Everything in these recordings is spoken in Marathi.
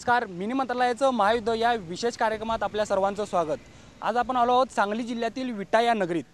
नमस्कार मिनी मंत्रालयाचं महायुद्ध या विशेष कार्यक्रमात आपल्या सर्वांचं स्वागत आज आपण आलो आहोत सांगली जिल्ह्यातील विटा या नगरीत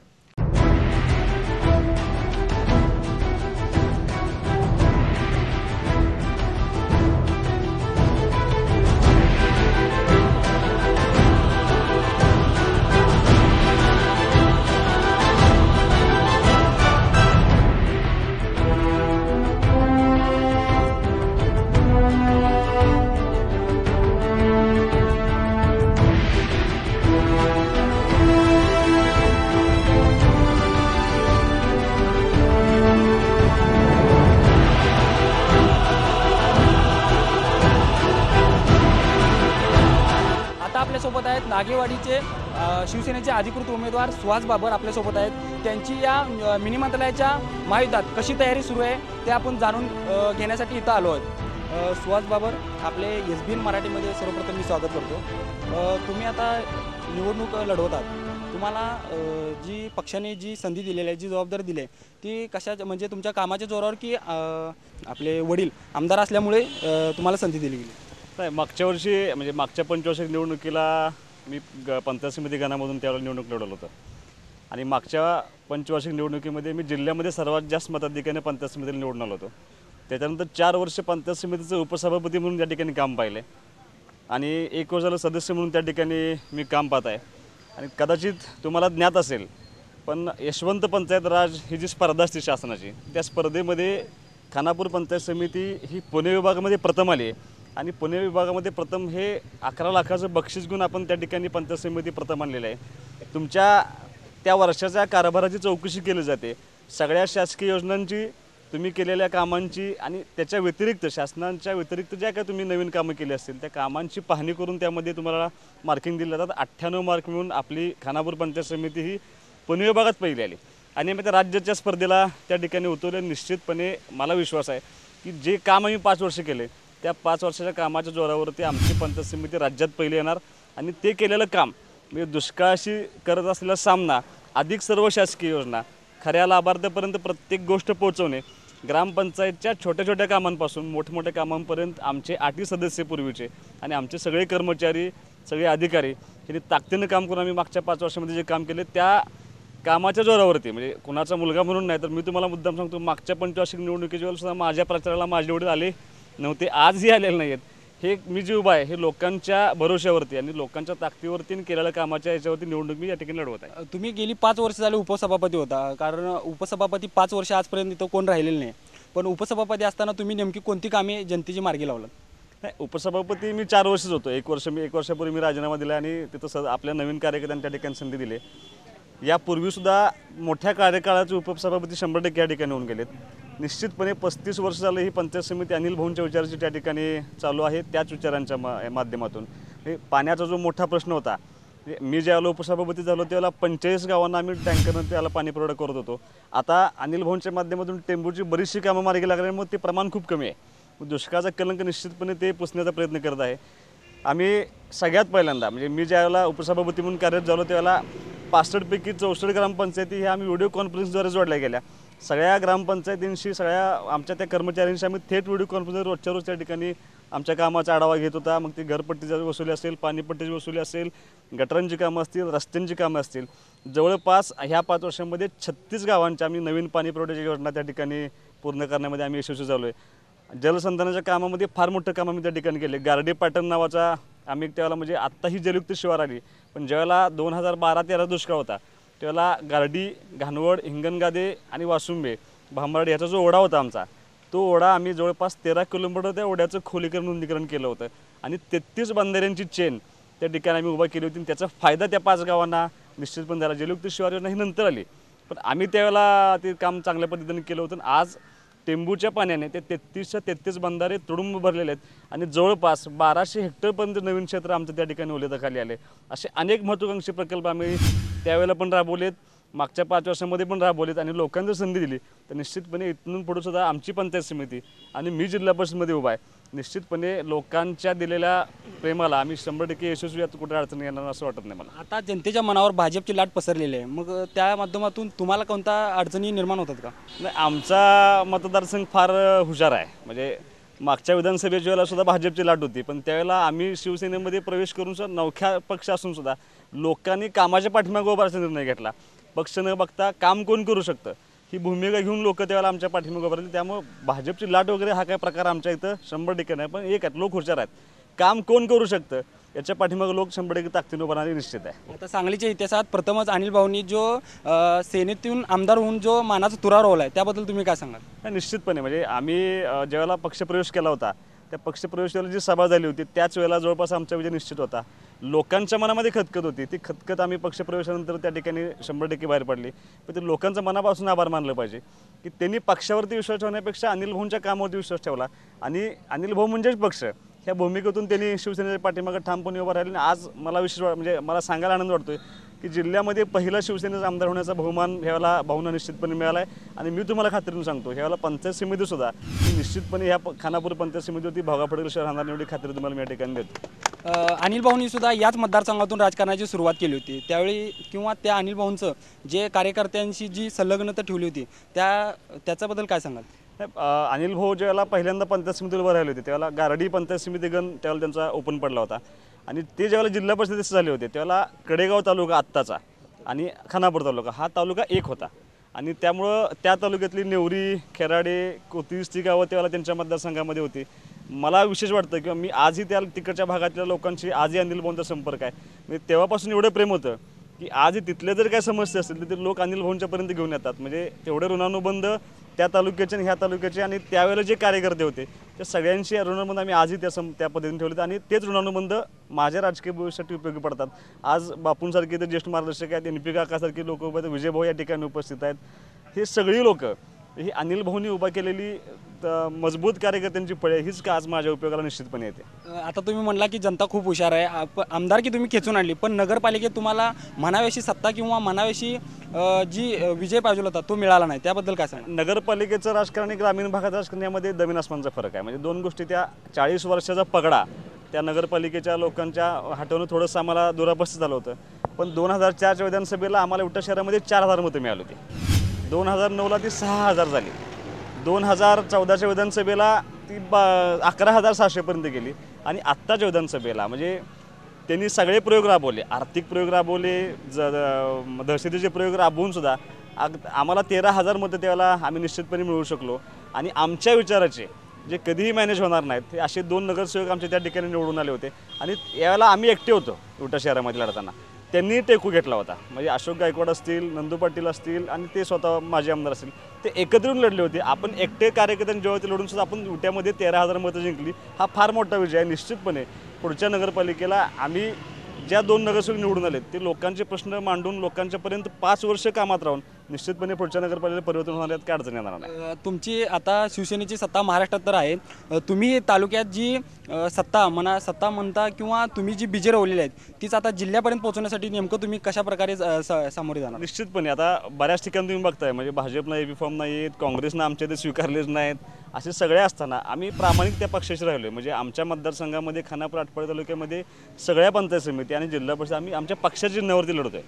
राष्ट्रवादीचे शिवसेनेचे अधिकृत उमेदवार सुहास बाबर आपल्यासोबत आहेत त्यांची या मिनी मंत्रालयाच्या महायुद्धात कशी तयारी सुरू आहे ते आपण जाणून घेण्यासाठी इथं आलो आहोत सुहास बाबर आपले एस बी एन मराठीमध्ये सर्वप्रथम मी स्वागत करतो तुम्ही आता निवडणूक लढवतात तुम्हाला जी पक्षाने जी संधी दिलेली आहे जी जबाबदारी दिली आहे ती कशा म्हणजे तुमच्या कामाच्या जोरावर की आपले वडील आमदार असल्यामुळे तुम्हाला संधी दिली गेली नाही मागच्या वर्षी म्हणजे मागच्या पंचवार्षिक निवडणुकीला मी ग पंचायत समिती गणामधून त्यावेळेला निवडणूक लढवलं होतं आणि मागच्या पंचवार्षिक निवडणुकीमध्ये मी जिल्ह्यामध्ये सर्वात जास्त मताधिकाने पंचायत समितीला निवडून आलो होतो त्याच्यानंतर चार वर्ष पंचायत समितीचं उपसभापती म्हणून त्या ठिकाणी काम पाहिलं आणि एक वर्षाला सदस्य म्हणून त्या ठिकाणी मी काम पाहत आहे आणि कदाचित तुम्हाला ज्ञात असेल पण यशवंत पंचायत राज ही जी स्पर्धा असते शासनाची त्या स्पर्धेमध्ये खानापूर पंचायत समिती ही पुणे विभागामध्ये प्रथम आली आहे आणि पुणे विभागामध्ये प्रथम हे अकरा लाखाचं बक्षीस घेऊन आपण त्या ठिकाणी पंचायत समिती प्रथम आणलेलं आहे तुमच्या त्या वर्षाच्या कारभाराची चौकशी केली जाते सगळ्या शासकीय योजनांची तुम्ही केलेल्या कामांची आणि त्याच्या व्यतिरिक्त शासनांच्या व्यतिरिक्त ज्या काय तुम्ही नवीन कामं केली असतील त्या कामांची पाहणी करून त्यामध्ये तुम्हाला मार्किंग दिले जातात अठ्ठ्याण्णव मार्क मिळून आपली खानापूर पंचायत समिती ही पुणे विभागात पहिली आली आणि मी त्या राज्याच्या स्पर्धेला त्या ठिकाणी उतरले निश्चितपणे मला विश्वास आहे की जे काम आम्ही पाच वर्ष केले त्या पाच वर्षाच्या कामाच्या जोरावरती आमची पंत समिती राज्यात पहिले येणार आणि ते केलेलं काम म्हणजे दुष्काळाशी करत असलेला सामना अधिक सर्व शासकीय योजना खऱ्या लाभार्थ्यापर्यंत प्रत्येक गोष्ट पोहोचवणे ग्रामपंचायतच्या छोट्या छोट्या कामांपासून मोठमोठ्या कामांपर्यंत आमचे आठही सदस्य पूर्वीचे आणि आमचे सगळे कर्मचारी सगळे अधिकारी हे ताकदीनं काम करून आम्ही मागच्या पाच वर्षामध्ये जे काम केले त्या कामाच्या जोरावरती म्हणजे कुणाचा मुलगा म्हणून नाही तर मी तुम्हाला मुद्दाम सांगतो मागच्या पंचवार्षिक निवडणुकीच्या वेळेला सुद्धा माझ्या प्रचाराला माझे वडील आले नव्हते आजही आलेले नाही आहेत हे मी उभा आहे हे लोकांच्या भरोश्यावरती आणि लोकांच्या ताकदीवरती केलेल्या कामाच्या याच्यावरती निवडणूक मी या ठिकाणी लढवत आहे तुम्ही गेली पाच वर्ष झाले उपसभापती होता कारण उपसभापती पाच वर्ष आजपर्यंत इथं कोण राहिलेलं नाही पण उपसभापती असताना तुम्ही नेमकी कोणती कामे जनतेची मार्गी लावलं नाही उपसभापती मी चार वर्षच होतो एक वर्ष मी एक वर्षापूर्वी मी राजीनामा दिला आणि तिथं स आपल्या नवीन कार्यकर्त्यांना त्या ठिकाणी संधी दिली यापूर्वीसुद्धा मोठ्या कार्यकाळाचे उपसभापती शंभर टक्के या ठिकाणी होऊन गेलेत निश्चितपणे पस्तीस वर्ष झालं ही पंचायत समिती अनिल भाऊंच्या विचाराची त्या ठिकाणी चालू आहे त्याच विचारांच्या मा माध्यमातून पाण्याचा जो मोठा प्रश्न होता मी ज्यावेळेला उपसभापती झालो त्यावेळेला पंचेचाळीस गावांना आम्ही टँकरनं त्याला पाणी पुरवठा करत होतो आता अनिल भाऊंच्या माध्यमातून टेंबूची बरीचशी कामं मार्गी मग ते प्रमाण खूप कमी आहे दुष्काळाचा कलंक निश्चितपणे ते पुसण्याचा प्रयत्न करत आहे आम्ही सगळ्यात पहिल्यांदा म्हणजे मी ज्यावेळेला उपसभापती म्हणून कार्यरत झालो त्यावेळेला पासष्टपैकी चौसष्ट ग्रामपंचायती हे आम्ही व्हिडिओ कॉन्फरन्सद्वारे जोडल्या गेल्या सगळ्या ग्रामपंचायतींशी सगळ्या आमच्या त्या कर्मचाऱ्यांशी आम्ही थेट व्हिडिओ कॉन्फरन्स रोजच्या रोज त्या ठिकाणी आमच्या कामाचा आढावा घेत होता मग ती घरपट्टीची वसुली असेल पाणीपट्टीची वसुली असेल गटरांची कामं असतील रस्त्यांची कामं असतील जवळपास ह्या पाच वर्षांमध्ये छत्तीस गावांच्या आम्ही नवीन पाणी पुरवठ्याची योजना त्या ठिकाणी पूर्ण करण्यामध्ये आम्ही यशस्वी झालो आहे जलसंधारणाच्या कामामध्ये फार मोठं काम आम्ही त्या ठिकाणी केले गार्डे पाटण नावाचा आम्ही त्यावेळेला म्हणजे आत्ताही जलयुक्त शिवार आली पण ज्यावेळेला दोन हजार बारा तेरा दुष्काळ होता त्याला गार्डी घाणवड हिंगणगादे आणि वासुंबे भांबराड याचा जो ओढा होता आमचा तो ओढा आम्ही जवळपास तेरा किलोमीटर त्या ओढ्याचं खोलीकरण नोंदीकरण केलं होतं आणि तेहतीस बंधाऱ्यांची चेन त्या ठिकाणी आम्ही उभा केली होती आणि त्याचा फायदा त्या पाच गावांना निश्चितपणे झाला जलयुक्त शिवार योजना ही नंतर आली पण आम्ही त्यावेळेला ते काम चांगल्या पद्धतीने केलं होतं आज टेंबूच्या पाण्याने ते तेहतीसच्या तेहतीस बंधारे तुडुंब भरलेले आहेत आणि जवळपास बाराशे हेक्टरपर्यंत नवीन क्षेत्र आमचं त्या ठिकाणी ओलेदाखाली आले असे अनेक महत्त्वाकांक्षी प्रकल्प आम्ही त्यावेळेला पण राबवलेत मागच्या पाच वर्षामध्ये पण राबवलेत आणि लोकांना जर संधी दिली तर निश्चितपणे इथून पुढे सुद्धा आमची पंचायत समिती आणि मी जिल्हा परिषदमध्ये उभा आहे निश्चितपणे लोकांच्या दिलेल्या प्रेमाला आम्ही शंभर टक्के यशस्वी आता कुठे अडचण येणार असं वाटत नाही मला आता जनतेच्या मनावर भाजपची लाट पसरलेली आहे मग त्या माध्यमातून तुम्हाला कोणता अडचणी निर्माण होतात का नाही आमचा मतदारसंघ फार हुशार आहे म्हणजे मागच्या विधानसभेच्या वेळेला सुद्धा भाजपची लाट होती पण त्यावेळेला आम्ही शिवसेनेमध्ये प्रवेश करून सुद्धा नवख्या पक्ष असून सुद्धा लोकांनी कामाच्या पाठीमागे उभा असा निर्णय घेतला पक्ष न बघता काम कोण करू शकतं ही भूमिका घेऊन लोक त्यावेळेला आमच्या पाठीमागे उभारली त्यामुळं भाजपची लाट वगैरे हा काय प्रकार आमच्या इथं शंभर टक्के नाही पण एक आहेत लोक हुशार आहेत काम कोण करू शकतं याच्या पाठीमागे लोक शंभर टक्के ताकदीनं उभारणारे निश्चित आहे आता सांगलीच्या इतिहासात प्रथमच अनिल भाऊनी जो सेनेतून आमदार होऊन जो मानाचा तुरा रोवला आहे त्याबद्दल तुम्ही काय सांगाल निश्चितपणे म्हणजे आम्ही जेव्हा पक्ष पक्षप्रवेश केला होता त्या पक्षप्रवेशाला जी सभा झाली होती त्याच वेळेला जवळपास आमचा विजय निश्चित होता लोकांच्या मनामध्ये खतखत होती ती खतखत आम्ही पक्षप्रवेशानंतर त्या ठिकाणी शंभर टक्के बाहेर पडली पण ते लोकांचं मनापासून आभार मानलं पाहिजे की त्यांनी पक्षावरती विश्वास ठेवण्यापेक्षा अनिल भाऊंच्या कामावरती विश्वास ठेवला आणि अनिल भाऊ म्हणजेच पक्ष ह्या भूमिकेतून त्यांनी शिवसेनेच्या पाठीमागं ठामपणे उभं राहिले आणि आज मला विश्वास म्हणजे मला सांगायला आनंद वाटतोय की जिल्ह्यामध्ये पहिला शिवसेनेचा आमदार होण्याचा बहुमान ह्याला भाऊना निश्चितपणे मिळाला आहे आणि मी तुम्हाला खात्रीनं सांगतो ह्याला पंचायत समितीसुद्धा निश्चितपणे ह्या खानापूर पंचायत समितीवरती भागा शहर राहणार एवढी खात्री तुम्हाला मी या ठिकाणी देतो अनिल भाऊंनी सुद्धा याच मतदारसंघातून राजकारणाची सुरुवात केली होती त्यावेळी किंवा त्या अनिल भाऊंचं जे कार्यकर्त्यांशी जी संलग्नता ठेवली होती त्या त्याच्याबद्दल काय सांगाल अनिल भाऊ ज्याला पहिल्यांदा पंचायत समितीवर राहिले होते तेव्हा गारडी पंचायत समितीगण त्यावेळेला त्यांचा ओपन पडला होता आणि ते ज्यावेळेला जिल्हा परिषदेचे झाले होते त्यावेळेला कडेगाव तालुका आत्ताचा आणि खानापूर तालुका हा तालुका एक होता आणि त्यामुळं त्या तालुक्यातली नेवरी खेराडे कोतीस ती गावं त्यावेळेला त्यांच्या मतदारसंघामध्ये होती मला विशेष वाटतं किंवा मी आजही त्या तिकडच्या भागातल्या लोकांशी आजही अनिल बोनचा संपर्क आहे म्हणजे तेव्हापासून एवढं प्रेम होतं की आज तिथल्या जर काय समस्या असतील तर ते लोक अनिल भाऊंच्यापर्यंत घेऊन येतात म्हणजे तेवढे ऋणानुबंध त्या तालुक्याचे आणि ह्या तालुक्याचे आणि त्यावेळेला जे कार्यकर्ते होते त्या सगळ्यांशी ऋणानुबंध आम्ही आजही त्या सम त्या पद्धतीने ठेवलेत आणि तेच ऋणानुबंध माझ्या राजकीय भविष्यासाठी उपयोगी पडतात आज बापूंसारखे तर ज्येष्ठ मार्गदर्शक आहेत एन पी काकासारखे लोक विजय भाऊ या ठिकाणी उपस्थित आहेत हे सगळी लोकं ही अनिल भाऊनी उभा केलेली मजबूत कार्यकर्त्यांची पळे हीच का आज माझ्या उपयोगाला निश्चितपणे येते आता तुम्ही म्हणला की जनता खूप हुशार आहे आमदार की तुम्ही खेचून आणली पण नगरपालिकेत तुम्हाला मनाव्याशी सत्ता किंवा मनाव्याशी जी विजय पाहिजे होता तो मिळाला नाही त्याबद्दल काय सांगा नगरपालिकेचं राजकारण आणि ग्रामीण भागात राजकारण यामध्ये जमीन आसमानचा फरक आहे म्हणजे दोन गोष्टी त्या चाळीस वर्षाचा पगडा त्या नगरपालिकेच्या लोकांच्या हटवणं थोडंसं आम्हाला दुरापस्त झालं होतं पण दोन हजार चारच्या विधानसभेला आम्हाला विटा शहरामध्ये चार हजार मतं मिळाली होती दोन हजार नऊला ती सहा हजार झाली दोन हजार चौदाच्या विधानसभेला ती बा अकरा हजार सहाशेपर्यंत गेली आणि आत्ताच्या विधानसभेला म्हणजे त्यांनी सगळे प्रयोग राबवले आर्थिक प्रयोग राबवले ज दहशतीचे प्रयोग राबवूनसुद्धा सुद्धा आम्हाला तेरा हजार मतं त्यावेळेला आम्ही निश्चितपणे मिळवू शकलो आणि आमच्या विचाराचे जे कधीही मॅनेज होणार नाहीत ते असे दोन नगरसेवक आमचे त्या ठिकाणी निवडून आले होते आणि यावेळेला आम्ही एकटे होतो उटा शहरामध्ये लढताना त्यांनी टेकू घेतला होता म्हणजे अशोक गायकवाड असतील नंदू पाटील असतील आणि ते स्वतः माझे आमदार असतील ते एकत्र येऊन लढले होते आपण एकटे कार्यकर्त्यांनी जेव्हा ते लढून सुद्धा आपण उट्यामध्ये तेरा हजार मतं जिंकली हा फार मोठा विजय आहे निश्चितपणे पुढच्या नगरपालिकेला आम्ही ज्या दोन नगरसेवक निवडून आले ते लोकांचे प्रश्न मांडून लोकांच्यापर्यंत पाच वर्ष कामात राहून निश्चितपणे पुढच्या नगरपालिकेला परिवर्तन होणार काय अडचण येणार नाही तुमची आता शिवसेनेची सत्ता महाराष्ट्रात तर आहे तुम्ही तालुक्यात जी सत्ता म्हणा सत्ता म्हणता किंवा तुम्ही जी बीजे रोवलेली आहेत तीच आता जिल्ह्यापर्यंत पोहोचवण्यासाठी नेमकं तुम्ही कशा प्रकारे सामोरे जाणार निश्चितपणे आता बऱ्याच ठिकाणी तुम्ही बघताय म्हणजे भाजपला एबी फॉर्म नाहीत काँग्रेसनं आमच्या ते स्वीकारलेच नाहीत असे सगळे असताना आम्ही प्रामाणिक त्या पक्षाशी राहिलो म्हणजे आमच्या मतदारसंघामध्ये खानापूर आटपाडी तालुक्यामध्ये सगळ्या पंचायत समिती आणि जिल्हा परिषद आम्ही आमच्या पक्षाच्या चिन्हावरती लढतो आहे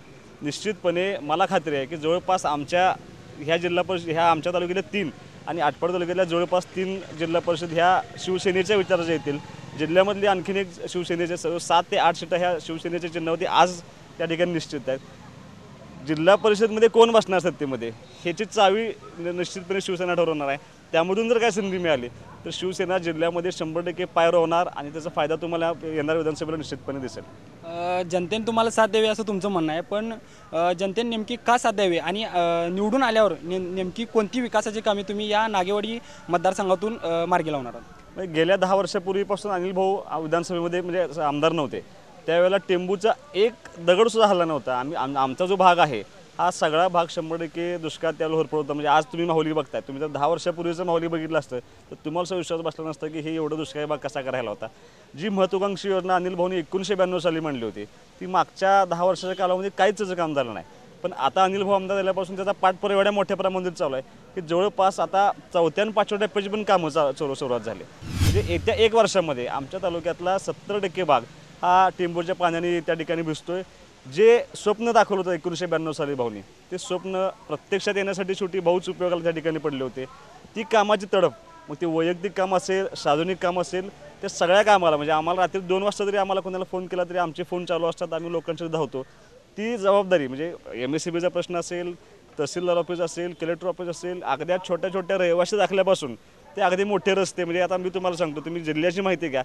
निश्चितपणे मला खात्री आहे की जवळपास आमच्या ह्या जिल्हा परिषद ह्या आमच्या तालुक्यातल्या तीन आणि आठवड तालुक्यातल्या जवळपास तीन जिल्हा परिषद ह्या शिवसेनेच्या विचाराच्या येतील जिल्ह्यामधली आणखीन एक शिवसेनेच्या सर्व सात ते आठ सीटा ह्या शिवसेनेच्या चिन्हावरती आज त्या ठिकाणी निश्चित आहेत जिल्हा परिषदमध्ये कोण बसणार सत्तेमध्ये ह्याची चावी निश्चितपणे शिवसेना ठरवणार आहे त्यामधून जर काय संधी मिळाली तर शिवसेना जिल्ह्यामध्ये शंभर टक्के पायर होणार आणि त्याचा फायदा तुम्हाला येणाऱ्या विधानसभेला निश्चितपणे दिसेल जनतेने तुम्हाला साथ द्यावी असं तुमचं म्हणणं आहे पण जनतेने नेमकी का साथ द्यावी आणि निवडून आल्यावर नेमकी कोणती विकासाची कामे तुम्ही या नागेवाडी मतदारसंघातून मार्गी लावणार आहात म्हणजे गेल्या दहा वर्षापूर्वीपासून अनिल भाऊ विधानसभेमध्ये म्हणजे आमदार नव्हते त्यावेळेला टेंबूचा एक दगडसुद्धा हल्ला नव्हता आम्ही आमचा जो भाग आहे हा सगळा भाग शंभर टक्के दुष्काळ त्याला होरपळ होता म्हणजे आज तुम्ही माहुली बघताय तुम्ही जर दहा वर्षापूर्वीचं माहुली बघितलं असतं तर तुम्हाला असं विश्वास बसला नसतं की हे एवढं दुष्काळी भाग कसा करायला होता जी महत्वाकांक्षी योजना अनिल भाऊनी एकोणीसशे ब्याण्णव साली मांडली होती ती मागच्या दहा वर्षाच्या कालामध्ये काहीच काम झालं नाही पण आता अनिल भाऊ आमदार झाल्यापासून त्याचा पाठपुर एवढ्या मोठ्या प्रमाणात चालू आहे की जवळपास आता चौथ्या आणि पाचव्या टप्प्याची पण कामं चा सुरुवात झाली म्हणजे येत्या एक वर्षामध्ये आमच्या तालुक्यातला सत्तर टक्के भाग हा टेंबूरच्या पाण्याने त्या ठिकाणी भिजतोय जे स्वप्न दाखवलं होतं एकोणीसशे ब्याण्णव साली भाऊनी ते स्वप्न प्रत्यक्षात येण्यासाठी शेवटी भाऊच उपयोगाला त्या ठिकाणी पडले होते ती कामाची तडप मग ते वैयक्तिक काम असेल सार्वजनिक काम असेल त्या सगळ्या कामाला म्हणजे आम्हाला रात्री दोन वाजता जरी आम्हाला कोणाला फोन केला तरी आमचे फोन चालू असतात आम्ही लोकांशी धावतो ती जबाबदारी म्हणजे एम एस सी बीचा प्रश्न असेल तहसीलदार ऑफिस असेल कलेक्टर ऑफिस असेल अगद्या छोट्या छोट्या रहिवाशी दाखल्यापासून ते अगदी मोठे रस्ते म्हणजे आता मी तुम्हाला सांगतो तुम्ही जिल्ह्याची माहिती घ्या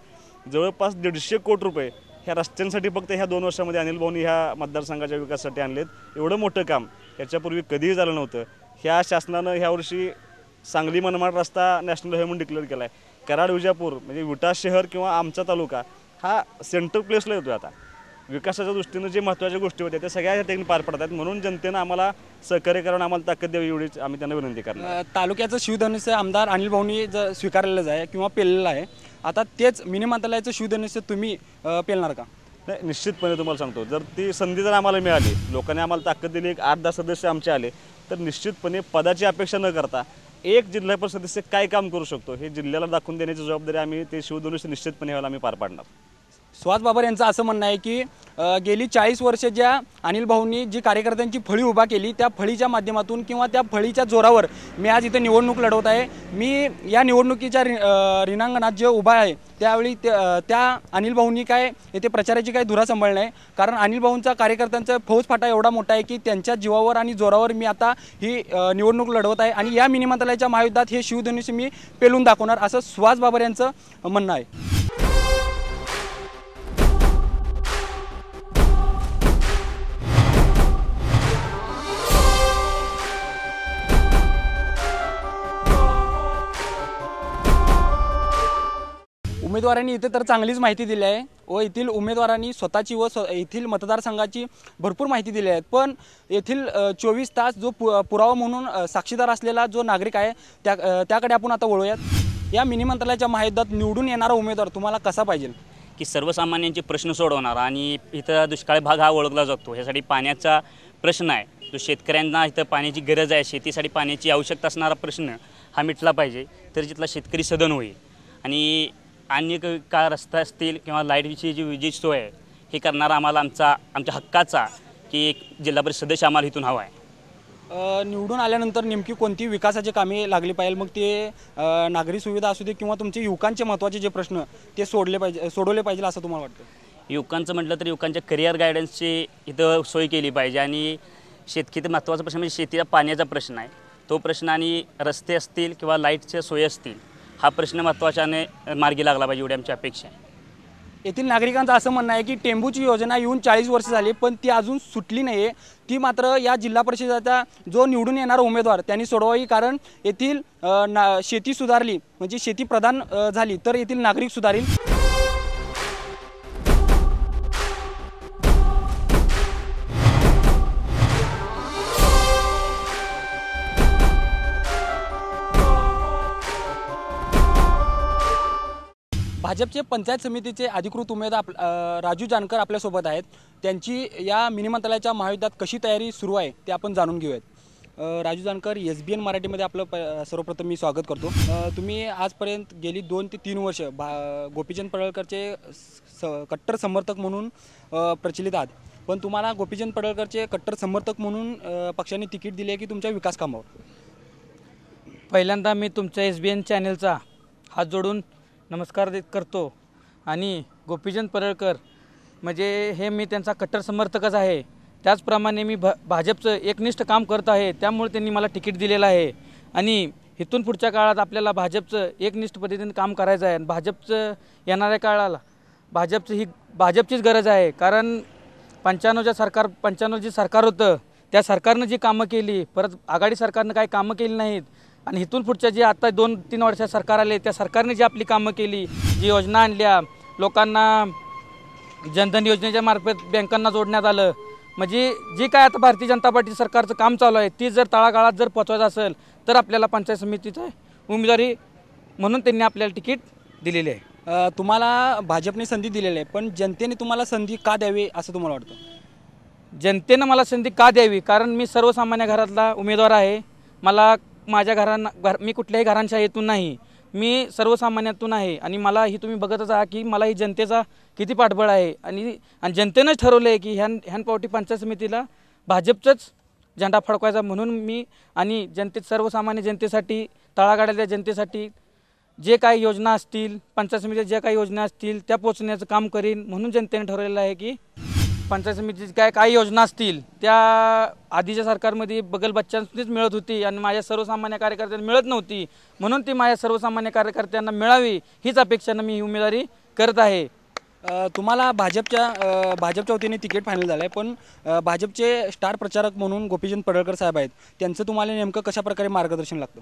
जवळपास दीडशे कोटी रुपये ह्या रस्त्यांसाठी फक्त ह्या दोन वर्षामध्ये अनिल भाऊनी ह्या मतदारसंघाच्या विकासासाठी आणलेत एवढं मोठं काम याच्यापूर्वी कधीही झालं नव्हतं ह्या शासनानं ह्यावर्षी सांगली मनमाड रस्ता नॅशनल हायवे म्हणून डिक्लेअर केला आहे कराड विजापूर म्हणजे विटा शहर किंवा आमचा तालुका हा सेंटर प्लेसला येतो आता विकासाच्या दृष्टीनं जे महत्त्वाच्या गोष्टी होत्या त्या सगळ्या ठिकाणी पार पडतात म्हणून जनतेनं आम्हाला सहकार्य करून आम्हाला ताकद द्यावी एवढीच आम्ही त्यांना विनंती करणार तालुक्याचं शिवधनुष्य आमदार अनिल भाऊनी जर स्वीकारलेलंच आहे किंवा पेललेलं आहे आता तेच मिनी मंत्रालयाचं शिवधनुष्य तुम्ही पेलणार का नाही निश्चितपणे तुम्हाला सांगतो जर ती संधी जर आम्हाला मिळाली लोकांनी आम्हाला ताकद दिली एक आठ दहा सदस्य आमचे आले तर निश्चितपणे पदाची अपेक्षा न करता एक जिल्हा परिषद सदस्य काय काम करू शकतो हे जिल्ह्याला दाखवून देण्याची जबाबदारी आम्ही ते शिवधनुष्य निश्चितपणे आम्ही पार पाडणार सुहास बाबर यांचं असं म्हणणं आहे की गेली चाळीस वर्षे ज्या अनिल भाऊंनी जी कार्यकर्त्यांची फळी उभा केली त्या फळीच्या माध्यमातून किंवा त्या फळीच्या जोरावर मी आज इथे निवडणूक लढवत आहे मी या निवडणुकीच्या रि रीणांगणात जे उभा आहे त्यावेळी त्या अनिल भाऊंनी काय येथे प्रचाराची काय धुरा सांभाळणं आहे कारण अनिल भाऊंचा कार्यकर्त्यांचा फौजफाटा एवढा मोठा आहे की त्यांच्या जीवावर आणि जोरावर मी आता ही निवडणूक लढवत आहे आणि या मिनिमंत्रालयाच्या महायुद्धात हे शिवधनुष्य मी पेलून दाखवणार असं सुहास बाबर यांचं म्हणणं आहे उमेदवारांनी इथे तर चांगलीच माहिती दिली आहे व येथील उमेदवारांनी स्वतःची व स्व येथील मतदारसंघाची भरपूर माहिती दिली आहे पण येथील चोवीस तास जो पु पुरावा म्हणून साक्षीदार असलेला जो नागरिक आहे त्या त्याकडे आपण आता वळूयात या मिनी मंत्रालयाच्या महायुद्धात निवडून येणारा उमेदवार तुम्हाला कसा पाहिजे की सर्वसामान्यांचे प्रश्न सोडवणार आणि इथं दुष्काळी भाग हा ओळखला जातो ह्यासाठी पाण्याचा प्रश्न आहे जो शेतकऱ्यांना इथं पाण्याची गरज आहे शेतीसाठी पाण्याची आवश्यकता असणारा प्रश्न हा मिटला पाहिजे तर जिथला शेतकरी सदन होईल आणि आणि का रस्ता असतील किंवा लाईटची जी विजेची सोय आहे हे करणारा आम्हाला आमचा आमच्या हक्काचा की एक जिल्हा परिषद सदस्य आम्हाला इथून हवा आहे निवडून आल्यानंतर नेमकी कोणती विकासाची कामे लागली पाहिजे मग ते नागरी सुविधा असू दे किंवा तुमचे युवकांचे महत्त्वाचे जे प्रश्न ते सोडले पाहिजे सोडवले पाहिजे असं तुम्हाला वाटतं युवकांचं म्हटलं तर युवकांच्या करिअर गायडन्सची इथं सोय केली पाहिजे आणि शेतकीचं महत्त्वाचा प्रश्न म्हणजे शेतीचा पाण्याचा प्रश्न आहे तो प्रश्न आणि रस्ते असतील किंवा लाईटच्या सोयी असतील हा प्रश्न महत्त्वाच्याने मार्गी लागला पाहिजे एवढी आमची अपेक्षा आहे येथील नागरिकांचं असं म्हणणं आहे की टेंबूची योजना येऊन चाळीस वर्ष झाली पण ती अजून सुटली नाही आहे ती मात्र या जिल्हा परिषदेचा जो निवडून येणारा उमेदवार त्यांनी सोडवावी कारण येथील शेती सुधारली म्हणजे शेती शेतीप्रधान झाली तर येथील नागरिक सुधारील भाजपचे पंचायत समितीचे अधिकृत उमेदवार आप राजू जानकर आपल्यासोबत आहेत त्यांची या मिनिमंत्रालयाच्या महायुद्धात कशी तयारी सुरू आहे ते आपण जाणून घेऊयात Raju Jankar S B N मराठीमध्ये आपलं प सर्वप्रथम मी स्वागत करतो तुम्ही आजपर्यंत गेली दोन ते तीन वर्ष भा गोपीचंद पडळकरचे स कट्टर समर्थक म्हणून प्रचलित आहात पण तुम्हाला गोपीचंद पडळकरचे कट्टर समर्थक म्हणून पक्षाने तिकीट दिले की तुमच्या विकास कामावर पहिल्यांदा मी तुमच्या एस बी एन चॅनेलचा हात जोडून नमस्कार देत करतो आणि गोपीचंद परळकर म्हणजे हे मी त्यांचा कट्टर समर्थकच आहे त्याचप्रमाणे मी भ भाजपचं एकनिष्ठ काम करत आहे त्यामुळे त्यांनी मला तिकीट दिलेलं आहे आणि इथून पुढच्या काळात आपल्याला भाजपचं एकनिष्ठ पद्धतीने काम करायचं आहे आणि भाजपचं येणाऱ्या काळाला भाजपचं ही भाजपचीच गरज आहे कारण पंच्याण्णवच्या सरकार पंच्याण्णव जे सरकार होतं त्या सरकारनं जी कामं केली परत आघाडी सरकारनं काही कामं केली नाहीत आणि इथून पुढच्या जे आता दोन तीन वर्षात सरकार आले त्या सरकारने जी आपली कामं केली जी योजना आणल्या लोकांना जनधन योजनेच्या मार्फत बँकांना जोडण्यात आलं म्हणजे जी काय आता भारतीय जनता पार्टी सरकारचं काम चालू आहे ती जर तळागाळात जर पोचवायचं असेल तर आपल्याला पंचायत समितीचं उमेदवारी म्हणून त्यांनी आपल्याला तिकीट दिलेली आहे तुम्हाला भाजपने संधी दिलेली आहे पण जनतेने तुम्हाला संधी का द्यावी असं तुम्हाला वाटतं जनतेनं मला संधी का द्यावी कारण मी सर्वसामान्य घरातला उमेदवार आहे मला माझ्या घरांना घर मी कुठल्याही घरांशाहीतून नाही मी सर्वसामान्यातून आहे आणि मला ही तुम्ही बघतच आहात की मला ही जनतेचा किती पाठबळ आहे आणि आणि जनतेनंच ठरवलं आहे की ह्यान ह्यानपावटी पंचायत समितीला भाजपचाच झेंडा फडकवायचा म्हणून मी आणि जनते सर्वसामान्य जनतेसाठी तळागाड्यातल्या जनतेसाठी जे काही योजना असतील पंचायत समितीच्या ज्या काही योजना असतील त्या पोचण्याचं काम करीन म्हणून जनतेने ठरवलेलं आहे की पंचायत समितीची काय काय योजना असतील त्या आधीच्या सरकारमध्ये बच्चांनीच मिळत होती आणि माझ्या सर्वसामान्य कार्यकर्त्यांना मिळत नव्हती म्हणून ती माझ्या सर्वसामान्य कार्यकर्त्यांना मिळावी हीच अपेक्षानं मी उमेदवारी करत आहे तुम्हाला भाजपच्या भाजपच्या वतीने तिकीट फायनल झालं आहे पण भाजपचे स्टार प्रचारक म्हणून गोपीचंद पडळकर साहेब आहेत त्यांचं तुम्हाला नेमकं कशाप्रकारे मार्गदर्शन लागतं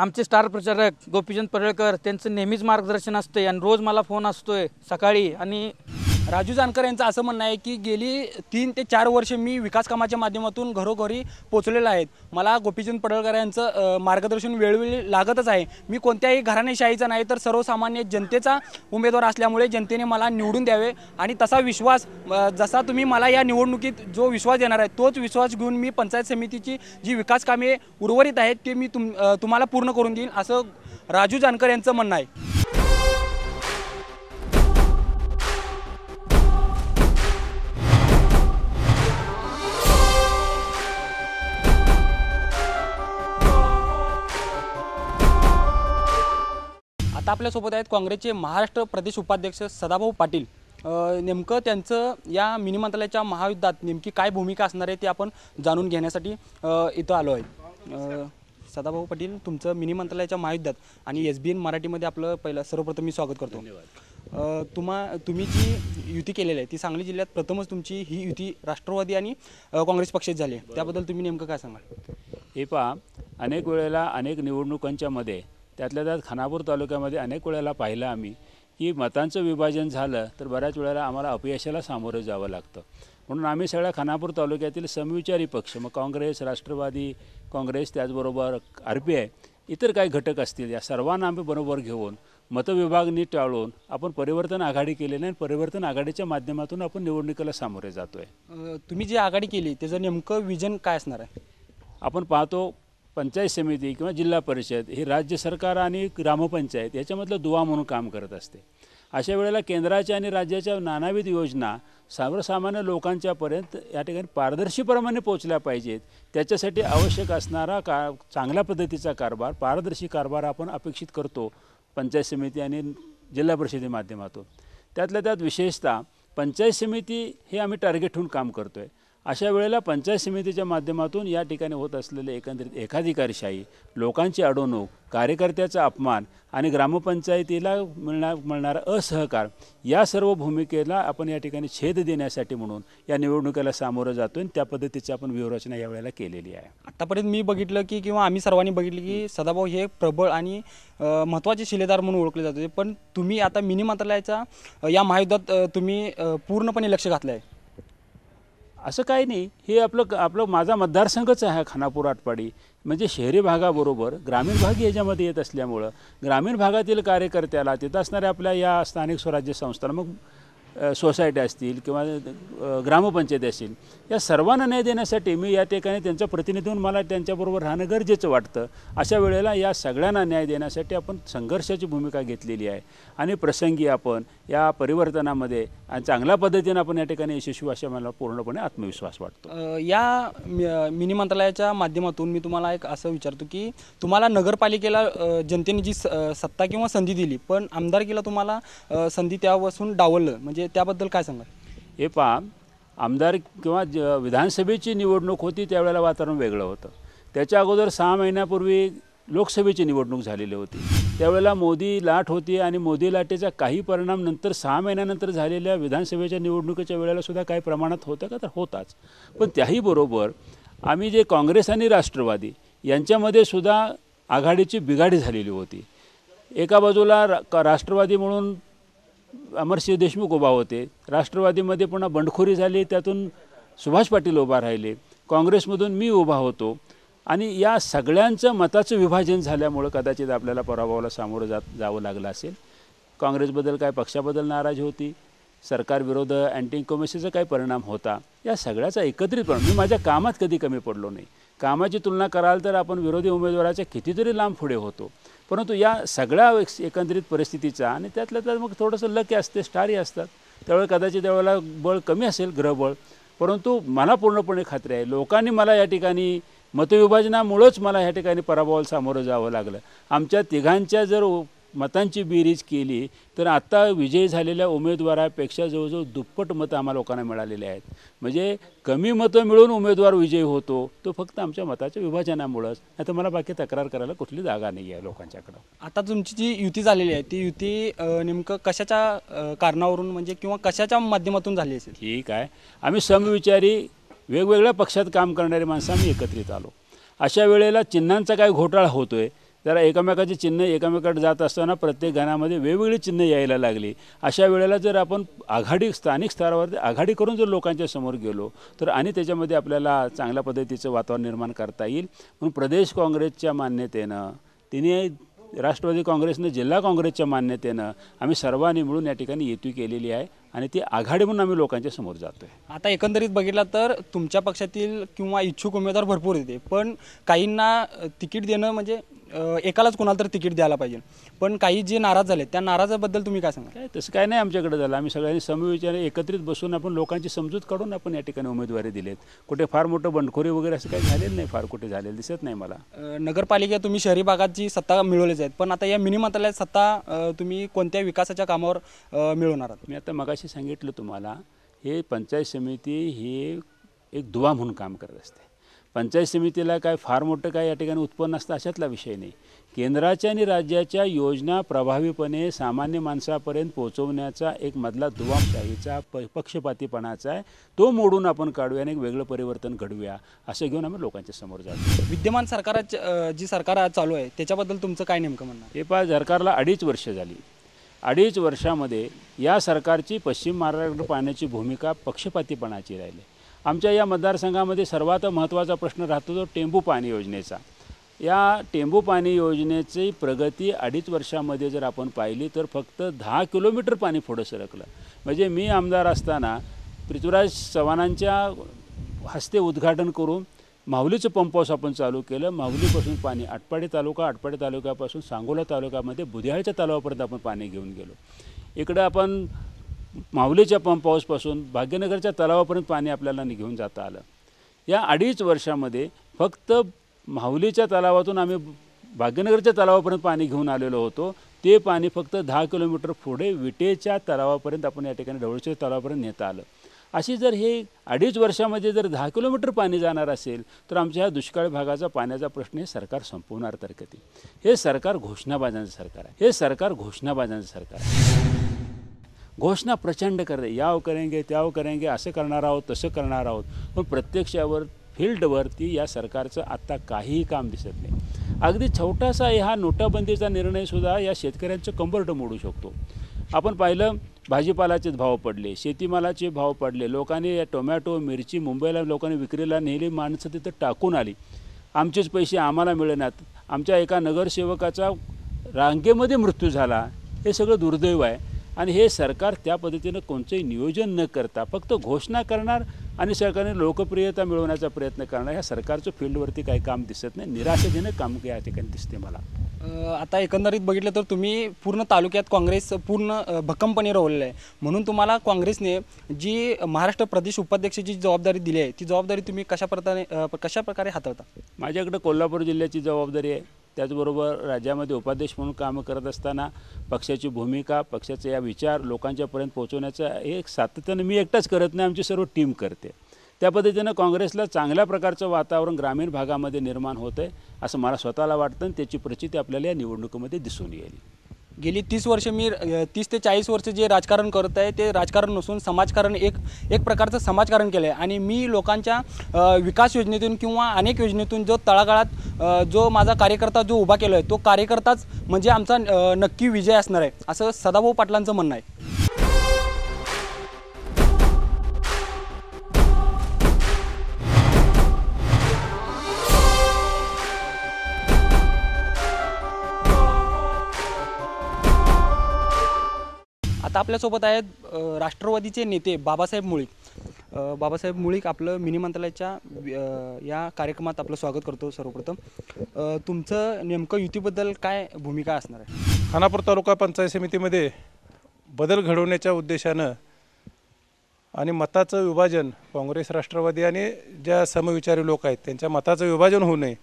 आमचे स्टार प्रचारक गोपीचंद पडळकर त्यांचं नेहमीच मार्गदर्शन असते आणि रोज मला फोन असतोय सकाळी आणि राजू जानकर यांचं असं म्हणणं आहे की गेली तीन ते चार वर्ष मी विकास कामाच्या माध्यमातून घरोघरी पोचलेलं आहे मला गोपीचंद पडळकर यांचं मार्गदर्शन वेळोवेळी लागतच आहे मी कोणत्याही घराणेशाहीचा नाही तर सर्वसामान्य जनतेचा उमेदवार असल्यामुळे जनतेने मला निवडून द्यावे आणि तसा विश्वास जसा तुम्ही मला या निवडणुकीत जो विश्वास देणार आहे तोच विश्वास घेऊन मी पंचायत समितीची जी विकास कामे उर्वरित आहेत ते मी तुम तुम्हाला पूर्ण करून देईन असं राजू जानकर यांचं म्हणणं आहे आता आपल्यासोबत आहेत काँग्रेसचे महाराष्ट्र प्रदेश उपाध्यक्ष सदाभाऊ पाटील नेमकं त्यांचं या मिनी मंत्रालयाच्या महायुद्धात नेमकी काय भूमिका असणार आहे ते आपण जाणून घेण्यासाठी इथं आलो आहे सदाभाऊ पाटील तुमचं मिनी मंत्रालयाच्या महायुद्धात आणि एस बी एन मराठीमध्ये आपलं पहिलं सर्वप्रथम मी स्वागत करतो तुम्हा तुम्ही जी युती केलेली आहे ती सांगली जिल्ह्यात प्रथमच तुमची ही युती राष्ट्रवादी आणि काँग्रेस पक्षात झाली आहे त्याबद्दल तुम्ही नेमकं काय सांगाल हे पहा अनेक वेळेला अनेक मध्ये त्यातल्या त्यात खानापूर तालुक्यामध्ये अनेक वेळेला पाहिलं आम्ही की मतांचं विभाजन झालं तर बऱ्याच वेळेला आम्हाला अपयशाला सामोरं जावं लागतं म्हणून आम्ही सगळ्या खानापूर तालुक्यातील समविचारी पक्ष मग काँग्रेस राष्ट्रवादी काँग्रेस त्याचबरोबर आर पी आय इतर काही घटक असतील या सर्वांना आम्ही बरोबर घेऊन मतविभागनी टाळून आपण परिवर्तन आघाडी केली नाही परिवर्तन आघाडीच्या माध्यमातून आपण निवडणुकीला सामोरे जातो आहे तुम्ही जी आघाडी केली त्याचं नेमकं विजन काय असणार आहे आपण पाहतो पंचायत समिती किंवा जिल्हा परिषद ही राज्य सरकार आणि ग्रामपंचायत याच्यामधलं दुवा म्हणून काम करत असते अशा वेळेला केंद्राच्या आणि राज्याच्या नानाविध योजना सर्वसामान्य लोकांच्यापर्यंत या ठिकाणी पारदर्शीप्रमाणे पोचल्या पाहिजेत त्याच्यासाठी आवश्यक असणारा का चांगल्या पद्धतीचा कारभार पारदर्शी कारभार आपण अपेक्षित करतो पंचायत समिती आणि जिल्हा परिषदे माध्यमातून त्यातल्या त्यात विशेषतः पंचायत समिती हे आम्ही टार्गेट ठेवून काम करतो आहे अशा वेळेला पंचायत समितीच्या माध्यमातून या ठिकाणी होत असलेले एकंदरीत एकाधिकारशाही लोकांची अडवणूक कार्यकर्त्याचा अपमान आणि ग्रामपंचायतीला मिळणार मिळणारा असहकार या सर्व भूमिकेला आपण या ठिकाणी छेद देण्यासाठी म्हणून या निवडणुकीला सामोरं जातो आणि त्या पद्धतीची आपण व्यूहरचना यावेळेला केलेली आहे आत्तापर्यंत मी बघितलं की किंवा आम्ही सर्वांनी बघितलं की सदाभाऊ हे प्रबळ आणि महत्त्वाचे शिलेदार म्हणून ओळखले जाते पण तुम्ही आता मिनी मंत्रालयाचा या महायुद्धात तुम्ही पूर्णपणे लक्ष घातलं आहे असं काही नाही हे आपलं आपलं माझा मतदारसंघच आहे खानापूर आटपाडी म्हणजे शहरी भागाबरोबर ग्रामीण भाग याच्यामध्ये येत असल्यामुळं ग्रामीण भागातील कार्यकर्त्याला तिथं असणाऱ्या आपल्या या स्थानिक स्वराज्य संस्थांना मग सोसायटी असतील किंवा ग्रामपंचायती असतील या सर्वांना न्याय देण्यासाठी मी या ठिकाणी त्यांच्या प्रतिनिधी मला त्यांच्याबरोबर राहणं गरजेचं वाटतं अशा वेळेला या सगळ्यांना न्याय देण्यासाठी आपण संघर्षाची भूमिका घेतलेली आहे आणि प्रसंगी आपण या परिवर्तनामध्ये आणि चांगल्या पद्धतीने आपण या ठिकाणी यशस्वी अशा मला पूर्णपणे आत्मविश्वास वाटतो या मिनी मंत्रालयाच्या माध्यमातून मी तुम्हाला एक असं विचारतो की तुम्हाला नगरपालिकेला जनतेने जी सत्ता किंवा संधी दिली पण आमदारकीला तुम्हाला संधी त्यापासून डावललं म्हणजे म्हणजे त्याबद्दल काय सांगा हे पहा आमदार किंवा ज विधानसभेची निवडणूक होती त्यावेळेला वातावरण वेगळं होतं त्याच्या अगोदर सहा महिन्यापूर्वी लोकसभेची निवडणूक झालेली होती त्यावेळेला मोदी लाट होती आणि मोदी लाटेचा काही परिणाम नंतर सहा महिन्यानंतर झालेल्या विधानसभेच्या निवडणुकीच्या वेळेला सुद्धा काही प्रमाणात होता का तर होताच पण त्याही बरोबर आम्ही जे काँग्रेस आणि राष्ट्रवादी यांच्यामध्ये सुद्धा आघाडीची बिघाडी झालेली होती एका बाजूला रा राष्ट्रवादी म्हणून अमरसिंह देशमुख उभा होते राष्ट्रवादीमध्ये पुन्हा बंडखोरी झाली त्यातून सुभाष पाटील उभा राहिले काँग्रेसमधून मी उभा होतो आणि या सगळ्यांचं मताचं विभाजन झाल्यामुळं कदाचित आपल्याला पराभवाला सामोरं जात जावं लागलं असेल काँग्रेसबद्दल काय पक्षाबद्दल नाराज होती सरकारविरोध अँटी इन्कॉमेसीचा काय परिणाम होता या सगळ्याचा एकत्रित परिणाम मी माझ्या कामात कधी कमी पडलो नाही कामाची तुलना कराल तर आपण विरोधी उमेदवाराच्या कितीतरी लांब पुढे होतो परंतु या सगळ्या एकंदरीत परिस्थितीचा आणि त्यातल्या त्यात मग थोडंसं लके असते स्टारी असतात त्यावेळी कदाचित त्यावेळेला बळ कमी असेल ग्रहबळ परंतु मला पूर्णपणे खात्री आहे लोकांनी मला या ठिकाणी मतविभाजनामुळंच मला या ठिकाणी पराभवाला सामोरं जावं लागलं आमच्या तिघांच्या जर मतांची बेरीज केली तर आता विजयी झालेल्या उमेदवारापेक्षा जवळजवळ दुप्पट मतं आम्हाला लोकांना मिळालेले आहेत म्हणजे कमी मतं मिळून उमेदवार विजयी होतो तो फक्त आमच्या मताच्या विभाजनामुळंच नाही तर मला बाकी तक्रार करायला कुठली जागा नाही आहे लोकांच्याकडं आता तुमची जी युती झालेली आहे ती युती नेमकं कशाच्या कारणावरून म्हणजे किंवा कशाच्या माध्यमातून झाली असेल ठीक आहे आम्ही समविचारी वेगवेगळ्या पक्षात काम करणारी माणसं आम्ही एकत्रित आलो अशा वेळेला चिन्हांचा काय घोटाळा होतो आहे जरा एकामेकाची चिन्ह एकमेकाकडे जात असताना प्रत्येक घरामध्ये वेगवेगळी चिन्ह यायला लागली अशा वेळेला जर आपण आघाडी स्थानिक स्तरावरती आघाडी करून जर लोकांच्या समोर गेलो तर आणि त्याच्यामध्ये आपल्याला चांगल्या पद्धतीचं वातावरण निर्माण करता येईल म्हणून प्रदेश काँग्रेसच्या मान्यतेनं तिने राष्ट्रवादी काँग्रेसनं जिल्हा काँग्रेसच्या मान्यतेनं आम्ही सर्वांनी मिळून या ठिकाणी येतू केलेली आहे आणि ती आघाडी म्हणून आम्ही लोकांच्या समोर जातो आहे आता एकंदरीत बघितलं तर तुमच्या पक्षातील किंवा इच्छुक उमेदवार भरपूर येते पण काहींना तिकीट देणं म्हणजे एकालाच कोणाला तर तिकीट द्यायला पाहिजे पण काही जे नाराज झाले त्या नाराजाबद्दल तुम्ही काय सांगा तसं काय नाही आमच्याकडे झालं आम्ही सगळ्यांनी समविचार एकत्रित बसून आपण लोकांची समजूत काढून आपण या ठिकाणी उमेदवारी दिलेत कुठे फार मोठं बंडखोरी वगैरे असं काही झालेलं नाही फार कुठे झालेलं दिसत नाही मला नगरपालिका तुम्ही शहरी भागाची सत्ता मिळवलेच आहेत पण आता या मिनिमताला सत्ता तुम्ही कोणत्या विकासाच्या कामावर मिळवणार आहात मी आता मगाशी सांगितलं तुम्हाला हे पंचायत समिती ही एक दुवा म्हणून काम करत असते पंचायत समितीला काय फार मोठं काय या ठिकाणी उत्पन्न असतं अशातला विषय नाही केंद्राच्या आणि राज्याच्या योजना प्रभावीपणे सामान्य माणसापर्यंत पोहोचवण्याचा एक मधला काहीचा प पक्षपातीपणाचा आहे तो मोडून आपण काढूया आणि एक वेगळं परिवर्तन घडवूया असं घेऊन आम्ही लोकांच्या समोर जातो विद्यमान सरकाराच्या जी सरकार आज चालू आहे त्याच्याबद्दल तुमचं काय नेमकं म्हणणं हे पा सरकारला अडीच वर्ष झाली अडीच वर्षामध्ये या सरकारची पश्चिम महाराष्ट्र पाहण्याची भूमिका पक्षपातीपणाची राहिली आमच्या या मतदारसंघामध्ये सर्वात महत्त्वाचा प्रश्न राहतो तो टेंबू पाणी योजनेचा या टेंबू पाणी योजनेची प्रगती अडीच वर्षामध्ये जर आपण पाहिली तर फक्त दहा किलोमीटर पाणी पुढं सरकलं म्हणजे मी आमदार असताना पृथ्वीराज चव्हाणांच्या हस्ते उद्घाटन करून माहुलीचं पंप हाऊस आपण चालू केलं माहुलीपासून पाणी आटपाडी तालुका आटपाडी तालुक्यापासून सांगोला तालुक्यामध्ये बुधियाळच्या तलावापर्यंत आपण पाणी घेऊन गेलो इकडं आपण माऊलीच्या पंप हाऊसपासून भाग्यनगरच्या तलावापर्यंत पाणी आपल्याला घेऊन जाता आलं या अडीच वर्षामध्ये फक्त माहुलीच्या तलावातून आम्ही भाग्यनगरच्या तलावापर्यंत पाणी घेऊन आलेलो होतो ते पाणी फक्त दहा किलोमीटर पुढे विटेच्या तलावापर्यंत आपण या ठिकाणी ढवळच्या तलावापर्यंत नेता आलं अशी जर हे अडीच वर्षामध्ये जर दहा किलोमीटर पाणी जाणार असेल तर आमच्या ह्या दुष्काळ भागाचा पाण्याचा प्रश्न हे सरकार संपवणार तर हे सरकार घोषणाबाजांचं सरकार आहे हे सरकार घोषणाबाजांचं सरकार आहे घोषणा प्रचंड करते याव करेंगे त्याव करेंगे असं करणार आहोत तसं करणार आहोत पण प्रत्यक्षावर फील्डवरती या सरकारचं आत्ता काहीही काम दिसत नाही अगदी छोटासा ह्या नोटाबंदीचा निर्णयसुद्धा या शेतकऱ्यांचं कंबरट मोडू शकतो आपण पाहिलं भाजीपालाचे भाव पडले शेतीमालाचे भाव पडले लोकांनी या टोमॅटो मिरची मुंबईला लोकांनी विक्रीला नेली माणसं तिथं टाकून आली आमचेच पैसे आम्हाला मिळण्यात आमच्या एका नगरसेवकाचा रांगेमध्ये मृत्यू झाला हे सगळं दुर्दैव आहे आणि हे सरकार त्या पद्धतीनं कोणतंही नियोजन न करता फक्त घोषणा करणार आणि सरकारने लोकप्रियता मिळवण्याचा प्रयत्न करणार ह्या सरकारचं फील्डवरती काही काम दिसत नाही निराशेजनक काम या ठिकाणी दिसते मला आता एकंदरीत बघितलं तर तुम्ही पूर्ण तालुक्यात काँग्रेस पूर्ण भक्कमपणे रोवलेलं आहे म्हणून तुम्हाला काँग्रेसने जी महाराष्ट्र प्रदेश उपाध्यक्षाची जबाबदारी दिली आहे ती जबाबदारी तुम्ही कशा प्रकारे कशा प्रकारे हाताळता माझ्याकडे कोल्हापूर जिल्ह्याची जबाबदारी आहे त्याचबरोबर राज्यामध्ये उपाध्यक्ष म्हणून कामं करत असताना पक्षाची भूमिका पक्षाचे या विचार लोकांच्यापर्यंत पोहोचवण्याचं हे एक सातत्यानं मी एकटाच करत नाही आमची सर्व टीम करते त्या पद्धतीनं काँग्रेसला चांगल्या प्रकारचं वातावरण ग्रामीण भागामध्ये निर्माण होतं आहे असं मला स्वतःला वाटतं आणि त्याची प्रचिती आपल्याला या निवडणुकीमध्ये दिसून येईल गेली तीस वर्ष मी तीस ते चाळीस वर्ष जे राजकारण करत आहे ते राजकारण नसून समाजकारण एक एक प्रकारचं समाजकारण केलं आहे आणि मी लोकांच्या विकास योजनेतून किंवा अनेक योजनेतून जो तळागाळात जो माझा कार्यकर्ता जो उभा केला आहे तो कार्यकर्ताच म्हणजे आमचा नक्की विजय असणार आहे असं सदाभाऊ पाटलांचं म्हणणं आहे आता आपल्यासोबत आहेत राष्ट्रवादीचे नेते बाबासाहेब मुळीक बाबासाहेब मुळीक आपलं मिनी मंत्रालयाच्या या कार्यक्रमात आपलं स्वागत करतो सर्वप्रथम तुमचं नेमकं युतीबद्दल काय भूमिका असणार आहे खानापूर तालुका पंचायत समितीमध्ये बदल घडवण्याच्या उद्देशानं आणि मताचं विभाजन काँग्रेस राष्ट्रवादी आणि ज्या समविचारी लोक आहेत त्यांच्या मताचं विभाजन होऊ नये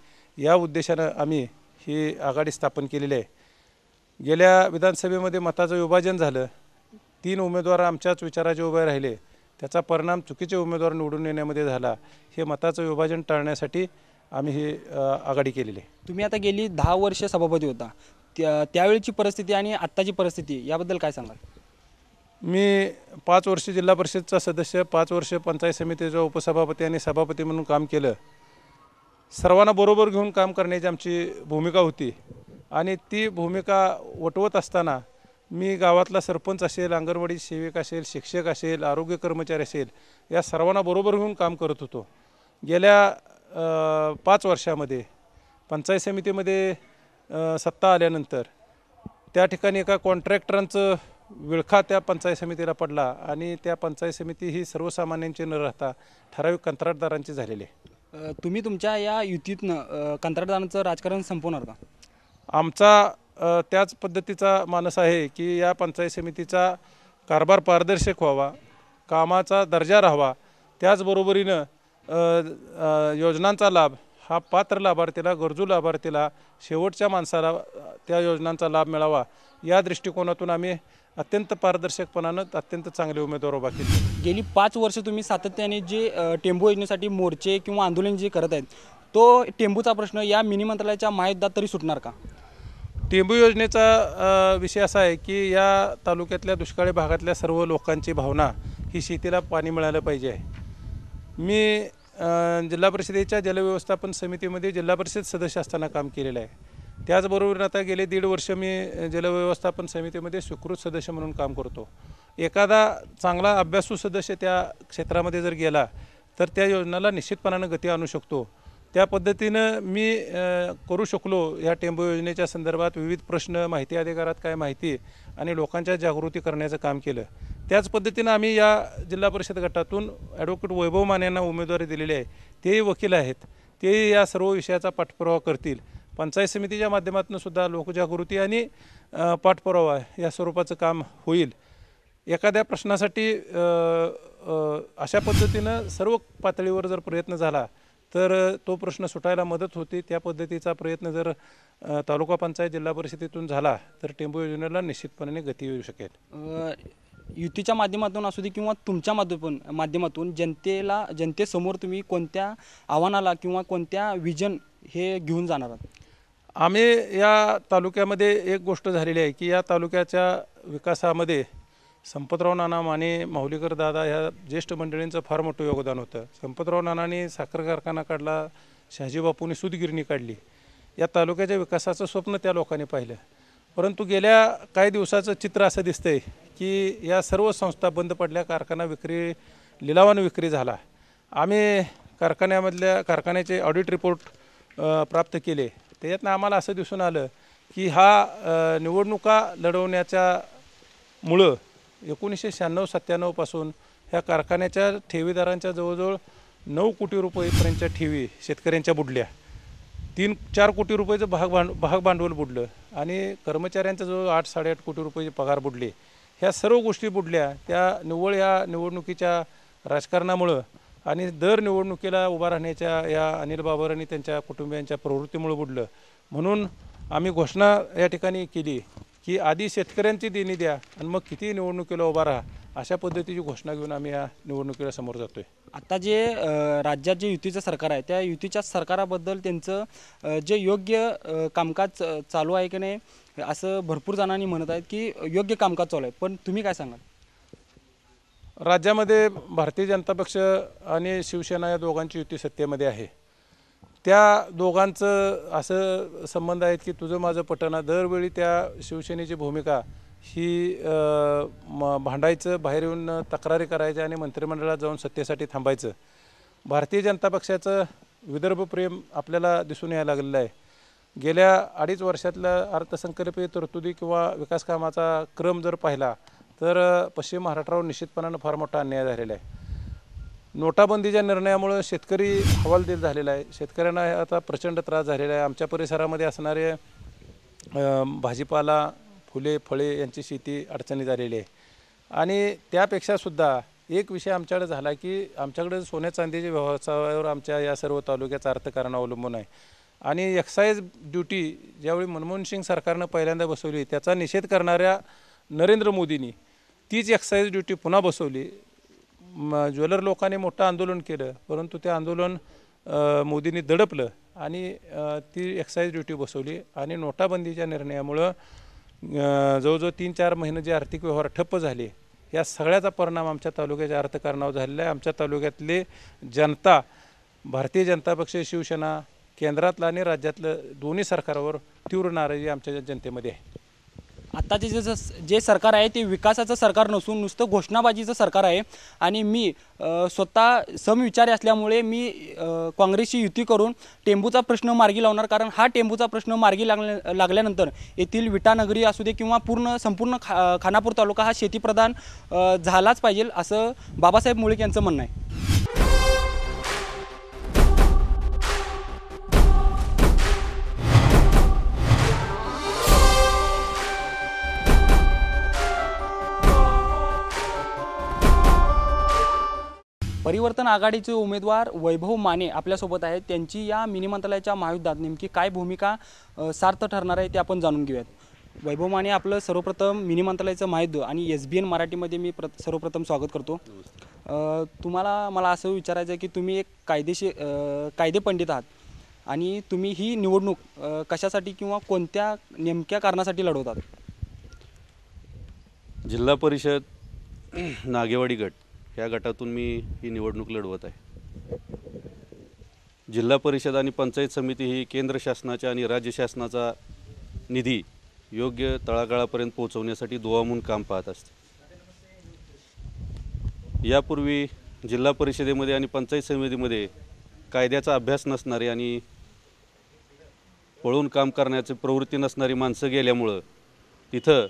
या उद्देशानं आम्ही ही आघाडी स्थापन केलेली आहे गेल्या विधानसभेमध्ये मताचं विभाजन झालं तीन उमेदवार आमच्याच विचाराचे उभे राहिले त्याचा परिणाम चुकीचे उमेदवार निवडून येण्यामध्ये झाला हे मताचं विभाजन टाळण्यासाठी आम्ही हे आघाडी केलेली आहे तुम्ही आता गेली दहा वर्ष सभापती होता त्या त्यावेळीची परिस्थिती आणि आत्ताची परिस्थिती याबद्दल काय सांगाल मी पाच वर्ष जिल्हा परिषदचा सदस्य पाच वर्ष पंचायत समितीचा उपसभापती आणि सभापती म्हणून काम केलं सर्वांना बरोबर घेऊन काम करण्याची आमची भूमिका होती आणि ती भूमिका वटवत असताना मी गावातला सरपंच असेल अंगणवाडी सेवक असेल शिक्षक असेल आरोग्य कर्मचारी असेल या सर्वांना बरोबर घेऊन काम करत होतो गेल्या पाच वर्षामध्ये पंचायत समितीमध्ये सत्ता आल्यानंतर त्या ठिकाणी एका कॉन्ट्रॅक्टरांचं विळखा त्या पंचायत समितीला पडला आणि त्या पंचायत समिती ही सर्वसामान्यांची न राहता ठराविक कंत्राटदारांची झालेली तुम्ही तुमच्या या युतीतनं कंत्राटदारांचं राजकारण संपवणार का आमचा त्याच पद्धतीचा मानस आहे की या पंचायत समितीचा कारभार पारदर्शक व्हावा कामाचा दर्जा राहावा त्याचबरोबरीनं योजनांचा लाभ हा पात्र लाभार्थीला गरजू लाभार्थीला शेवटच्या माणसाला त्या योजनांचा लाभ मिळावा या दृष्टिकोनातून आम्ही अत्यंत पारदर्शकपणानं अत्यंत चांगले उमेदवार उभा केले गेली पाच वर्ष तुम्ही सातत्याने जे टेंबू योजनेसाठी मोर्चे किंवा आंदोलन जे करत आहेत तो टेंबूचा प्रश्न या मिनी मंत्रालयाच्या महायुद्धात तरी सुटणार का टेंबू योजनेचा विषय असा आहे की या तालुक्यातल्या दुष्काळी भागातल्या सर्व लोकांची भावना ही शेतीला पाणी मिळालं पाहिजे मी जिल्हा परिषदेच्या जलव्यवस्थापन समितीमध्ये जिल्हा परिषद सदस्य असताना काम केलेलं आहे त्याचबरोबर आता गेले दीड वर्ष मी जलव्यवस्थापन समितीमध्ये स्वीकृत सदस्य म्हणून काम करतो एखादा चांगला अभ्यासू सदस्य त्या क्षेत्रामध्ये जर गेला तर त्या योजनाला निश्चितपणानं गती आणू शकतो त्या पद्धतीनं मी करू शकलो या टेंबू योजनेच्या संदर्भात विविध प्रश्न माहिती अधिकारात काय माहिती आणि लोकांच्या जागृती करण्याचं काम केलं त्याच पद्धतीनं आम्ही या जिल्हा परिषद गटातून ॲडव्होकेट वैभव मान यांना उमेदवारी दिलेली आहे तेही वकील आहेत ते या सर्व विषयाचा पाठपुरावा करतील पंचायत समितीच्या माध्यमातून सुद्धा लोकजागृती आणि पाठपुरावा या स्वरूपाचं काम होईल एखाद्या प्रश्नासाठी अशा पद्धतीनं सर्व पातळीवर जर प्रयत्न झाला तर तो प्रश्न सुटायला मदत होती त्या पद्धतीचा प्रयत्न जर तालुका पंचायत जिल्हा परिषदेतून झाला तर टेंबू योजनेला निश्चितपणे गती येऊ शकेल युतीच्या माध्यमातून असू दे किंवा तुमच्या माध्यमातून माध्यमातून जनतेला जनतेसमोर तुम्ही कोणत्या आव्हानाला किंवा कोणत्या विजन हे घेऊन जाणार आहात आम्ही या तालुक्यामध्ये एक गोष्ट झालेली आहे की या तालुक्याच्या विकासामध्ये संपतराव नाना माने माहुलीकर दादा ह्या ज्येष्ठ मंडळींचं फार मोठं योगदान होतं संपतराव नानाने साखर कारखाना काढला शहाजी बापूने सुदगिरणी काढली या तालुक्याच्या विकासाचं स्वप्न त्या लोकांनी पाहिलं परंतु गेल्या काही दिवसाचं चित्र असं दिसतंय की या सर्व संस्था बंद पडल्या कारखाना विक्री लिलावानं विक्री झाला आम्ही कारखान्यामधल्या कारखान्याचे ऑडिट रिपोर्ट प्राप्त केले त्याच्यातनं आम्हाला असं दिसून आलं की हा निवडणुका लढवण्याच्या मुळं एकोणीसशे शहाण्णव सत्त्याण्णवपासून ह्या कारखान्याच्या ठेवीदारांच्या जवळजवळ नऊ कोटी रुपयेपर्यंतच्या ठेवी शेतकऱ्यांच्या बुडल्या तीन चार कोटी रुपयेचं भाग भांड भाग भांडवल बुडलं आणि कर्मचाऱ्यांचा जवळ आठ साडेआठ कोटी रुपयाचे पगार बुडले ह्या सर्व गोष्टी बुडल्या त्या निव्वळ या निवडणुकीच्या राजकारणामुळं आणि दर निवडणुकीला उभा राहण्याच्या या अनिल बाबर आणि त्यांच्या कुटुंबियांच्या प्रवृत्तीमुळे बुडलं म्हणून आम्ही घोषणा या ठिकाणी केली की आधी शेतकऱ्यांची देणी द्या आणि मग किती निवडणुकीला उभा राहा अशा पद्धतीची घोषणा घेऊन आम्ही या निवडणुकीला समोर जातोय आता जे राज्यात जे युतीचं सरकार आहे त्या युतीच्या सरकाराबद्दल त्यांचं जे योग्य कामकाज चालू आहे की नाही असं भरपूर जणांनी म्हणत आहेत की योग्य कामकाज चालू आहे पण तुम्ही काय सांगाल राज्यामध्ये भारतीय जनता पक्ष आणि शिवसेना या दोघांची युती सत्तेमध्ये आहे त्या दोघांचं असं संबंध आहेत की तुझं माझं पटना दरवेळी त्या शिवसेनेची भूमिका ही म भांडायचं बाहेर येऊन तक्रारी करायच्या आणि मंत्रिमंडळात जाऊन सत्तेसाठी थांबायचं भारतीय जनता पक्षाचं विदर्भ प्रेम आपल्याला दिसून यायला लागलेलं आहे गेल्या अडीच वर्षातल्या अर्थसंकल्पीय तरतुदी किंवा विकासकामाचा क्रम जर पाहिला तर पश्चिम महाराष्ट्रावर निश्चितपणानं फार मोठा अन्याय झालेला आहे नोटाबंदीच्या निर्णयामुळं शेतकरी हवालदिल झालेला आहे शेतकऱ्यांना आता प्रचंड त्रास झालेला आहे आमच्या परिसरामध्ये असणारे भाजीपाला फुले फळे यांची शेती अडचणी झालेली आहे आणि त्यापेक्षासुद्धा एक विषय आमच्याकडे झाला की आमच्याकडे सोन्या चांदीच्या व्यवसायावर आमच्या या सर्व तालुक्याचं अर्थकारण अवलंबून आहे आणि एक्साईज ड्युटी ज्यावेळी मनमोहन सिंग सरकारनं पहिल्यांदा बसवली त्याचा निषेध करणाऱ्या नरेंद्र मोदींनी तीच एक्साईज ड्युटी पुन्हा बसवली ज्वेलर लोकांनी मोठं आंदोलन केलं परंतु ते आंदोलन मोदींनी दडपलं आणि ती एक्साईज ड्युटी बसवली आणि नोटाबंदीच्या निर्णयामुळं जवळजवळ तीन चार महिने जे आर्थिक व्यवहार ठप्प झाले या सगळ्याचा परिणाम आमच्या तालुक्याच्या अर्थकारणावर झालेला आहे आमच्या तालुक्यातले जनता भारतीय जनता पक्ष शिवसेना केंद्रातलं आणि राज्यातलं दोन्ही सरकारवर तीव्र नाराजी आमच्या जनतेमध्ये आहे आत्ताचे जे जे सरकार आहे ते विकासाचं सरकार नसून नुसतं घोषणाबाजीचं सरकार आहे आणि मी स्वतः समविचारी असल्यामुळे मी काँग्रेसची युती करून टेंबूचा प्रश्न मार्गी लावणार कारण हा टेंबूचा प्रश्न मार्गी लागल्या लागल्यानंतर येथील विटानगरी असू दे किंवा पूर्ण संपूर्ण खा खानापूर तालुका हा शेतीप्रधान झालाच पाहिजे असं बाबासाहेब मुळीक यांचं म्हणणं आहे परिवर्तन आघाडीचे उमेदवार वैभव माने आपल्यासोबत आहेत त्यांची या मिनी मंत्रालयाच्या महायुद्धात नेमकी काय भूमिका सार्थ ठरणार आहे ते आपण जाणून घेऊयात वैभव माने आपलं सर्वप्रथम मिनी मंत्रालयाचं महायुद्ध आणि एस बी एन मराठीमध्ये मी प्र सर्वप्रथम स्वागत करतो तुम्हाला मला असं विचारायचं आहे की तुम्ही एक कायदेशीर कायदे पंडित आहात आणि तुम्ही ही निवडणूक कशासाठी किंवा कोणत्या नेमक्या कारणासाठी लढवतात जिल्हा परिषद नागेवाडी गट ह्या गटातून मी ही निवडणूक लढवत आहे जिल्हा परिषद आणि पंचायत समिती ही केंद्र शासनाच्या आणि राज्य शासनाचा निधी योग्य तळागाळापर्यंत पोहोचवण्यासाठी म्हणून काम पाहत असते यापूर्वी जिल्हा परिषदेमध्ये आणि पंचायत समितीमध्ये कायद्याचा अभ्यास नसणारे आणि पळून काम करण्याची प्रवृत्ती नसणारी माणसं गेल्यामुळं तिथं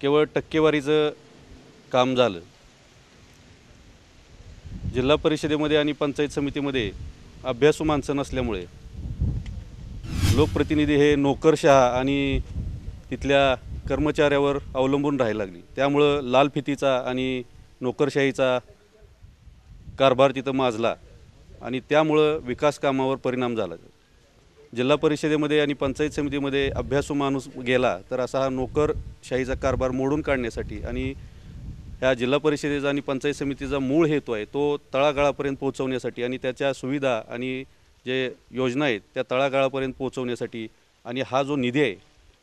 केवळ टक्केवारीचं काम झालं जिल्हा परिषदेमध्ये आणि पंचायत समितीमध्ये अभ्यासू माणसं नसल्यामुळे लोकप्रतिनिधी हे नोकरशहा आणि तिथल्या कर्मचाऱ्यावर अवलंबून राहायला लागली त्यामुळं लाल फितीचा आणि नोकरशाहीचा कारभार तिथं माजला आणि त्यामुळं विकास कामावर परिणाम झाला जिल्हा परिषदेमध्ये आणि पंचायत समितीमध्ये अभ्यासू माणूस गेला तर असा हा नोकरशाहीचा कारभार मोडून काढण्यासाठी आणि या जिल्हा परिषदेचा आणि पंचायत समितीचा मूळ हेतू आहे तो तळागाळापर्यंत पोहोचवण्यासाठी आणि त्याच्या सुविधा आणि जे योजना आहेत त्या तळागाळापर्यंत पोहोचवण्यासाठी आणि हा जो निधी आहे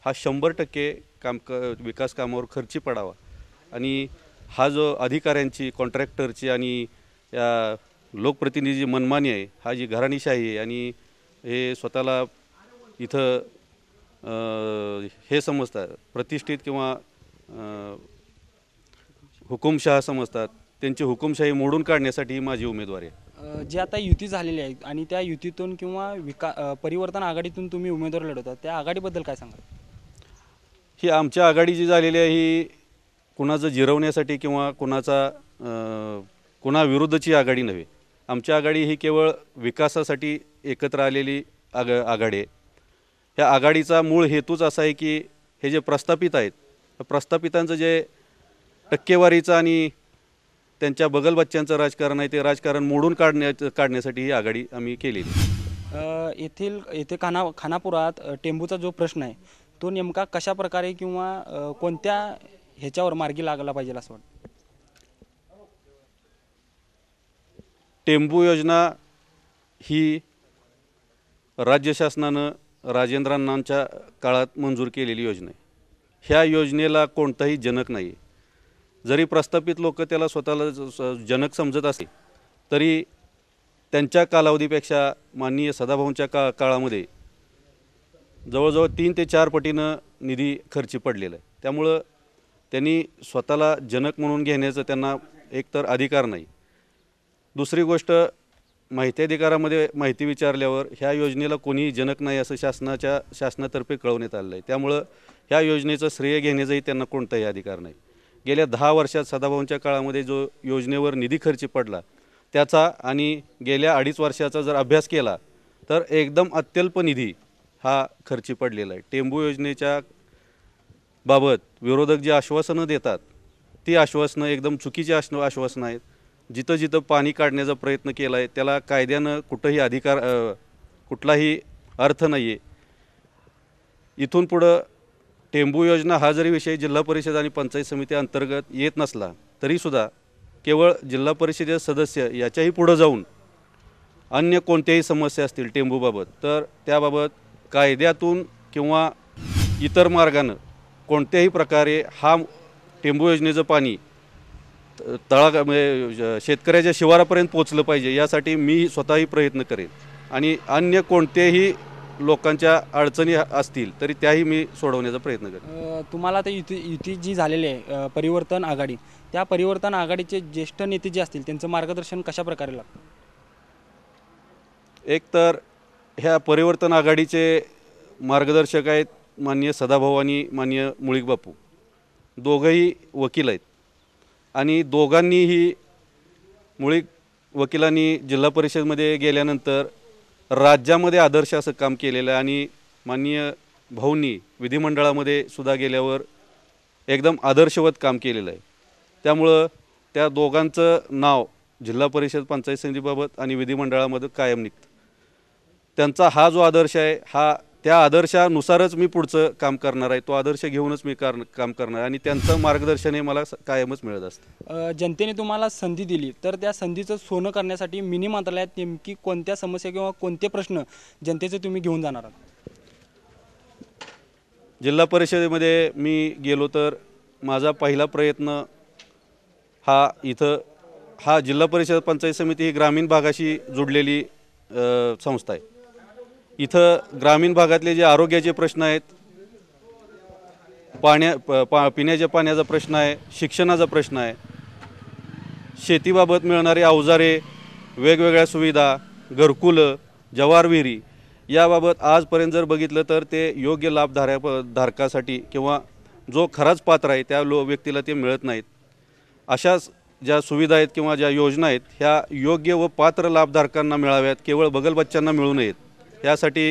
हा शंभर टक्के काम क विकास कामावर खर्ची पडावा आणि हा जो अधिकाऱ्यांची कॉन्ट्रॅक्टरची आणि या लोकप्रतिनिधी मनमानी आहे हा जी घराणीशाही आहे आणि हे स्वतःला इथं हे समजतात प्रतिष्ठित किंवा हुकुमशाह समजतात त्यांची हुकुमशाही मोडून काढण्यासाठी माझी उमेदवारी आहे जे आता युती झालेली आहे आणि त्या युतीतून किंवा विका परिवर्तन आघाडीतून तुम्ही उमेदवार लढवता त्या आघाडीबद्दल काय सांगाल ही आमच्या आघाडी जी झालेली आहे ही कुणाचं जिरवण्यासाठी किंवा कुणाचा कुणाविरुद्धची आघाडी नव्हे आमची आघाडी ही केवळ विकासासाठी एकत्र आलेली आग आघाडी आहे ह्या आघाडीचा मूळ हेतूच असा आहे की हे जे प्रस्थापित आहेत प्रस्थापितांचं जे टक्केवारीचं आणि त्यांच्या बगलबच्च्यांचं राजकारण आहे ते राजकारण मोडून काढण्या काढण्यासाठी ही आघाडी आम्ही केली येथील येथे खाना खानापुरात टेंबूचा जो प्रश्न आहे तो नेमका कशा प्रकारे किंवा कोणत्या ह्याच्यावर मार्गी लागला पाहिजे असं वाटतं टेंबू योजना ही राज्य शासनानं राजेंद्रांनाच्या काळात मंजूर केलेली योजना आहे ह्या योजनेला कोणताही जनक नाही जरी प्रस्थापित लोक त्याला स्वतःला जनक समजत असले तरी त्यांच्या कालावधीपेक्षा माननीय सदाभाऊंच्या का काळामध्ये जवळजवळ तीन ते चार पटीनं निधी खर्ची पडलेला आहे त्यामुळं त्यांनी स्वतःला जनक म्हणून घेण्याचं त्यांना एकतर अधिकार नाही दुसरी गोष्ट माहिती अधिकारामध्ये माहिती विचारल्यावर ह्या योजनेला कोणीही जनक नाही असं शासनाच्या शासनातर्फे कळवण्यात आलेलं आहे त्यामुळं ह्या योजनेचं श्रेय घेण्याचाही त्यांना कोणताही अधिकार नाही गेल्या दहा वर्षात सदाभाऊंच्या काळामध्ये जो योजनेवर निधी खर्च पडला त्याचा आणि गेल्या अडीच वर्षाचा जर अभ्यास केला तर एकदम अत्यल्प निधी हा खर्च पडलेला आहे टेंबू योजनेच्या बाबत विरोधक जी आश्वासनं देतात ती आश्वासनं एकदम चुकीची आश्व आश्वासनं आहेत जिथं जिथं पाणी काढण्याचा प्रयत्न केला आहे त्याला कायद्यानं कुठंही अधिकार कुठलाही अर्थ नाही आहे इथून पुढं टेंबू योजना हा जरी विषय जिल्हा परिषद आणि पंचायत समिती अंतर्गत येत नसला तरीसुद्धा केवळ जिल्हा परिषदेचे सदस्य याच्याही पुढं जाऊन अन्य कोणत्याही समस्या असतील टेंबूबाबत तर त्याबाबत कायद्यातून किंवा इतर मार्गानं कोणत्याही प्रकारे हा टेंबू योजनेचं पाणी तळा म्हणजे शेतकऱ्याच्या शिवारापर्यंत पोचलं पाहिजे यासाठी मी स्वतःही प्रयत्न करेन आणि अन्य कोणतेही लोकांच्या अडचणी असतील तरी त्याही मी सोडवण्याचा प्रयत्न करेन तुम्हाला आता युती युती जी झालेली आहे परिवर्तन आघाडी त्या परिवर्तन आघाडीचे ज्येष्ठ नेते जे असतील त्यांचं मार्गदर्शन कशा प्रकारे लागतं एक तर ह्या परिवर्तन आघाडीचे मार्गदर्शक आहेत मान्य सदाभाऊ आणि मान्य मुळीक बापू दोघंही वकील आहेत आणि दोघांनीही मुळीक वकिलांनी जिल्हा परिषदमध्ये गेल्यानंतर राज्यामध्ये आदर्श असं काम केलेलं आहे आणि माननीय भाऊंनी विधिमंडळामध्ये सुद्धा गेल्यावर एकदम आदर्शवत काम केलेलं आहे त्यामुळं त्या दोघांचं नाव जिल्हा परिषद पंचायत समितीबाबत आणि विधिमंडळामध्ये कायम निघतं त्यांचा हा जो आदर्श आहे हा त्या आदर्शानुसारच मी पुढचं काम करणार आहे तो आदर्श घेऊनच मी काम करणार आहे आणि त्यांचं मार्गदर्शन हे मला कायमच मिळत असतं जनतेने तुम्हाला संधी दिली तर त्या संधीचं सोनं करण्यासाठी मिनी मंत्रालयात नेमकी कोणत्या समस्या किंवा कोणते प्रश्न जनतेचे तुम्ही घेऊन जाणार आहात जिल्हा परिषदेमध्ये मी गेलो तर माझा पहिला प्रयत्न हा इथं हा जिल्हा परिषद पंचायत समिती ही ग्रामीण भागाशी जोडलेली संस्था आहे इथं ग्रामीण भागातले जे आरोग्याचे प्रश्न आहेत पाण्या पा पिण्याच्या पाण्याचा प्रश्न आहे शिक्षणाचा प्रश्न आहे शेतीबाबत मिळणारी अवजारे वेगवेगळ्या सुविधा घरकुलं जवार विहिरी याबाबत आजपर्यंत जर बघितलं तर ते योग्य लाभधाऱ्या धारकासाठी किंवा जो खराच पात्र आहे त्या लो व्यक्तीला ते मिळत नाहीत अशाच ज्या सुविधा आहेत किंवा ज्या योजना आहेत ह्या योग्य व पात्र लाभधारकांना मिळाव्यात केवळ बगलबच्चांना मिळू नयेत यासाठी